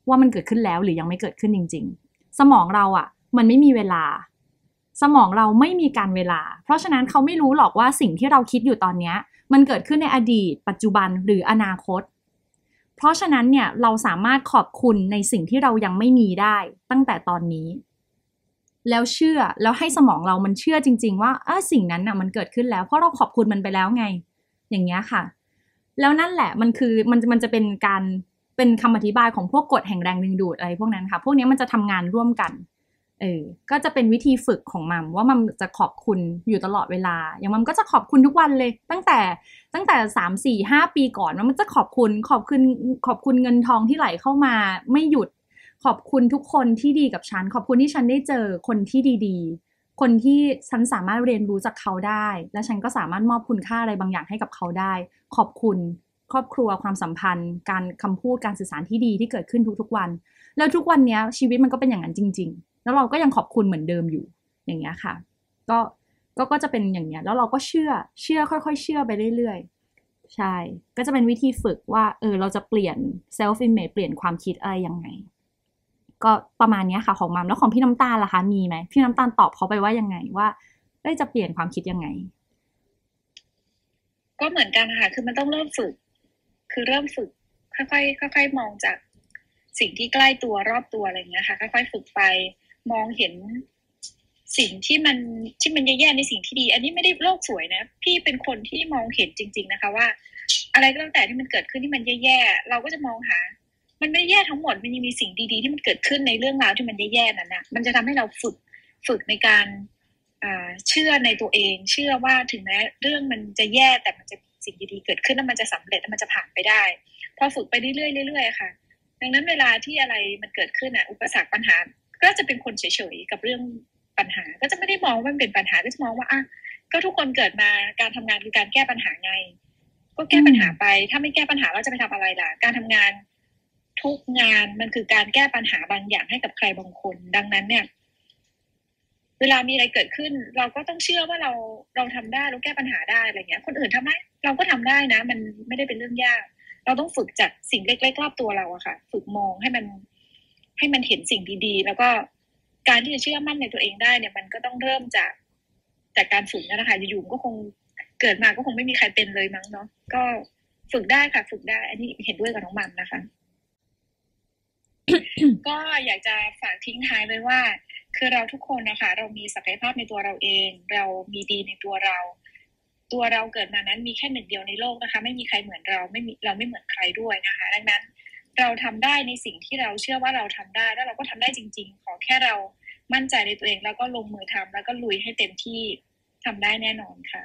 ว่ามันเกิดขึ้นแล้วหรือยังไม่เกิดขึ้นจริงๆ สมองเราอะ่ะ มันไม่มีเวลา สมองเราไม่มีการเวลา เพราะฉะนั้นเขาไม่รู้หรอกว่าสิ่งที่เราคิดอยู่ตอนนี้มันเกิดขึ้นในอดีต ปัจจุบัน หรืออนาคตเพราะฉะนั้นเนี่ยเราสามารถขอบคุณในสิ่งที่เรายังไม่มีได้ตั้งแต่ตอนนี้ แล้วเชื่อแล้วให้สมองเรามันเชื่อจริงๆว่าเออสิ่งนั้นน่ะมันเกิดขึ้นแล้วเพราะเราขอบคุณมันไปแล้วไง อย่างเงี้ยค่ะ แล้วนั่นแหละมันคือมันมันจะเป็นการเป็นคำอธิบายของพวกกฎแห่งแรงดึงดูดอะไรพวกนั้นค่ะพวกนี้มันจะทำงานร่วมกันเออก็จะเป็นวิธีฝึกของมัมว่ามัมจะขอบคุณอยู่ตลอดเวลา อย่างมัมก็จะขอบคุณทุกวันเลย ตั้งแต่ตั้งแต่สามสี่ห้าปีก่อนมันจะขอบคุณขอบคุณขอบคุณเงินทองที่ไหลเข้ามา ไม่หยุดขอบคุณทุกคนที่ดีกับฉันขอบคุณที่ฉันได้เจอคนที่ดีๆ คนที่ฉันสามารถเรียนรู้จากเขาได้ และฉันก็สามารถมอบคุณค่าอะไรบางอย่างให้กับเขาได้ ขอบคุณครอบครัวความสัมพันธ์ การคำพูดการสื่อสารที่ดีที่เกิดขึ้นทุกๆวัน แล้วทุกวันนี้ชีวิตมันก็เป็นอย่างนั้นจริง ๆแล้วเราก็ยังขอบคุณเหมือนเดิมอยู่อย่างเงี้ยค่ะ ก็ก็ก็จะเป็นอย่างเงี้ย แล้วเราก็เชื่อเชื่อค่อยๆเชื่อไปเรื่อยๆ ใช่ ก็จะเป็นวิธีฝึกว่าเออเราจะเปลี่ยนเลฟ์อิมเมจเปลี่ยนความคิดอะไรยังไง ก็ประมาณนี้ค่ะของมามแล้วของพี่น้ำตาลล่ะคะ มีไหมพี่น้ำตาลตอบเขาไปว่ายังไงว่า ได้จะเปลี่ยนความคิดยังไง ก็เหมือนกันค่ะ คือมันต้องเริ่มฝึก คือเริ่มฝึกค่อยๆค่อยๆมองจากสิ่งที่ใกล้ตัวรอบตัวอะไรเงี้ยค่ะ ค่อยๆฝึกไปมองเห็นสิ่งที่มันที่มันแย่ๆ ในสิ่งที่ดี อันนี้ไม่ได้โลกสวยนะ พี่เป็นคนที่มองเห็นจริง ๆ นะคะ ว่า อะไรก็แล้วแต่ที่มันเกิดขึ้นที่มันแย่ๆเราก็จะมองหามันไม่แย่ทั้งหมดมันยังมีสิ่งดีๆ ที่มันเกิดขึ้นในเรื่องราวที่มันแย่ๆนั้นนะมันจะทำให้เราฝึกฝึกในการเชื่อในตัวเอง เชื่อว่าถึงแม้เรื่องมันจะแย่ แต่มันจะสิ่งดีๆเกิดขึ้นแล้วมันจะสำเร็จแล้วมันจะผ่านไปได้พอฝึกไปเรื่อยๆเรื่อยๆค่ะดังนั้น เวลาที่อะไรมันเกิดขึ้นอ่ะอุปสรรคปัญหาก็จะเป็นคนเฉยๆ กับเรื่องปัญหา ก็จะไม่ได้มองว่ามันเป็นปัญหาก็จะมองว่าอ่ะก็ทุกคนเกิดมาการทำงานคือการแก้ปัญหาไง ก็แก้ปัญหาไป ถ้าไม่แก้ปัญหาเราจะไปทำอะไรล่ะ การทำงานทุกงานมันคือการแก้ปัญหาบางอย่างให้กับใครบางคน ดังนั้นเนี่ย เวลามีอะไรเกิดขึ้น เราก็ต้องเชื่อว่าเราเราทำได้เราแก้ปัญหาได้อะไรเงี้ย คนอื่นทำไหมเราก็ทำได้นะ มันไม่ได้เป็นเรื่องยาก เราต้องฝึกจากสิ่งเล็กๆรอบตัวเราอะค่ะ ฝึกมองให้มันให้มันเห็นสิ่งดีๆ แล้วก็การที่จะเชื่อมั่นในตัวเองได้เนี่ยมันก็ต้องเริ่มจากจากการฝึกนะคะอยู่ๆก็คงเกิดมาก็คงไม่มีใครเป็นเลยมั้งเนาะก็ฝึกได้ค่ะฝึกได้ อันนี้เห็นด้วยกับน้องมัมนะคะ ก็อยากจะฝากทิ้งท้ายไว้ว่า คือเราทุกคนนะคะ เรามีศักยภาพในตัวเราเอง เรามีดีในตัวเรา ตัวเราเกิดมานั้น มีแค่หนึ่งเดียวในโลกนะคะ ไม่มีใครเหมือนเรา ไม่มีเราไม่เหมือนใครด้วยนะคะ ดังนั้นเราทำได้ในสิ่งที่เราเชื่อว่าเราทำได้ แล้วเราก็ทำได้จริงๆ ขอแค่เรามั่นใจในตัวเอง แล้วก็ลงมือทำแล้วก็ลุยให้เต็มที่ทำได้แน่นอนค่ะ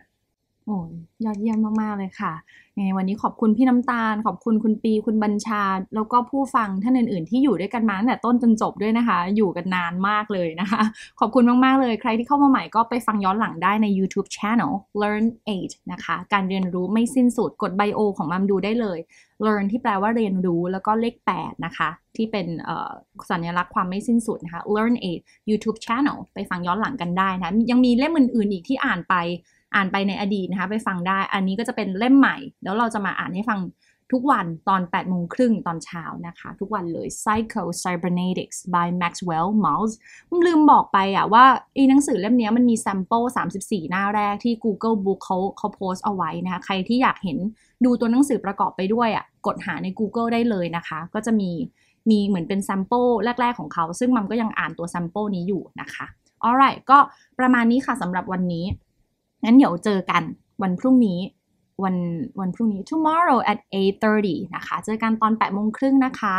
โอ้ยอดเยี่ยมมาก ๆ เลยค่ะยังไงวันนี้ขอบคุณพี่น้ำตาล ขอบคุณคุณปี คุณบัญชา แล้วก็ผู้ฟังท่านอื่น ๆ ที่อยู่ด้วยกันมาตั้งแต่ต้นจนจบด้วยนะคะ อยู่กันนานมากเลยนะคะ ขอบคุณมาก ๆ เลย ใครที่เข้ามาใหม่ก็ไปฟังย้อนหลังได้ใน YouTube Channel Learn 8 นะคะ การเรียนรู้ไม่สิ้นสุด กดไบโอของมัมดูได้เลย Learn ที่แปลว่าเรียนรู้ แล้วก็เลข 8 นะคะ ที่เป็นสัญลักษณ์ความไม่สิ้นสุดนะคะ Learn 8 YouTube Channel ไปฟังย้อนหลังกันได้นะ ยังมีเล่มอื่น ๆ อีกที่อ่านไปอ่านไปในอดีตนะคะไปฟังได้อันนี้ก็จะเป็นเล่มใหม่ แล้วเราจะมาอ่านให้ฟังทุกวันตอน8โมงครึ่งตอนเช้านะคะ ทุกวันเลย Psycho Cybernetics by Maxwell Maltz ลืมบอกไปอะว่าอีหนังสือเล่มนี้มันมีแซมเปิล34 หน้าแรกที่ Google Book เขาเขาโพสเอาไว้นะคะใครที่อยากเห็นดูตัวหนังสือประกอบไปด้วยอะกดหาใน Google ได้เลยนะคะ ก็จะมีมีเหมือนเป็นแซมเปิลแรก ๆ ของเขาซึ่งมัมก็ยังอ่านตัวแซมเปิลนี้อยู่นะคะ alright ก็ประมาณนี้ค่ะสำหรับวันนี้งั้นเดี๋ยวเจอกันวันพรุ่งนี้ วันวันพรุ่งนี้ tomorrow at 8:30 นะคะ เจอกันตอน8โมงครึ่งนะคะ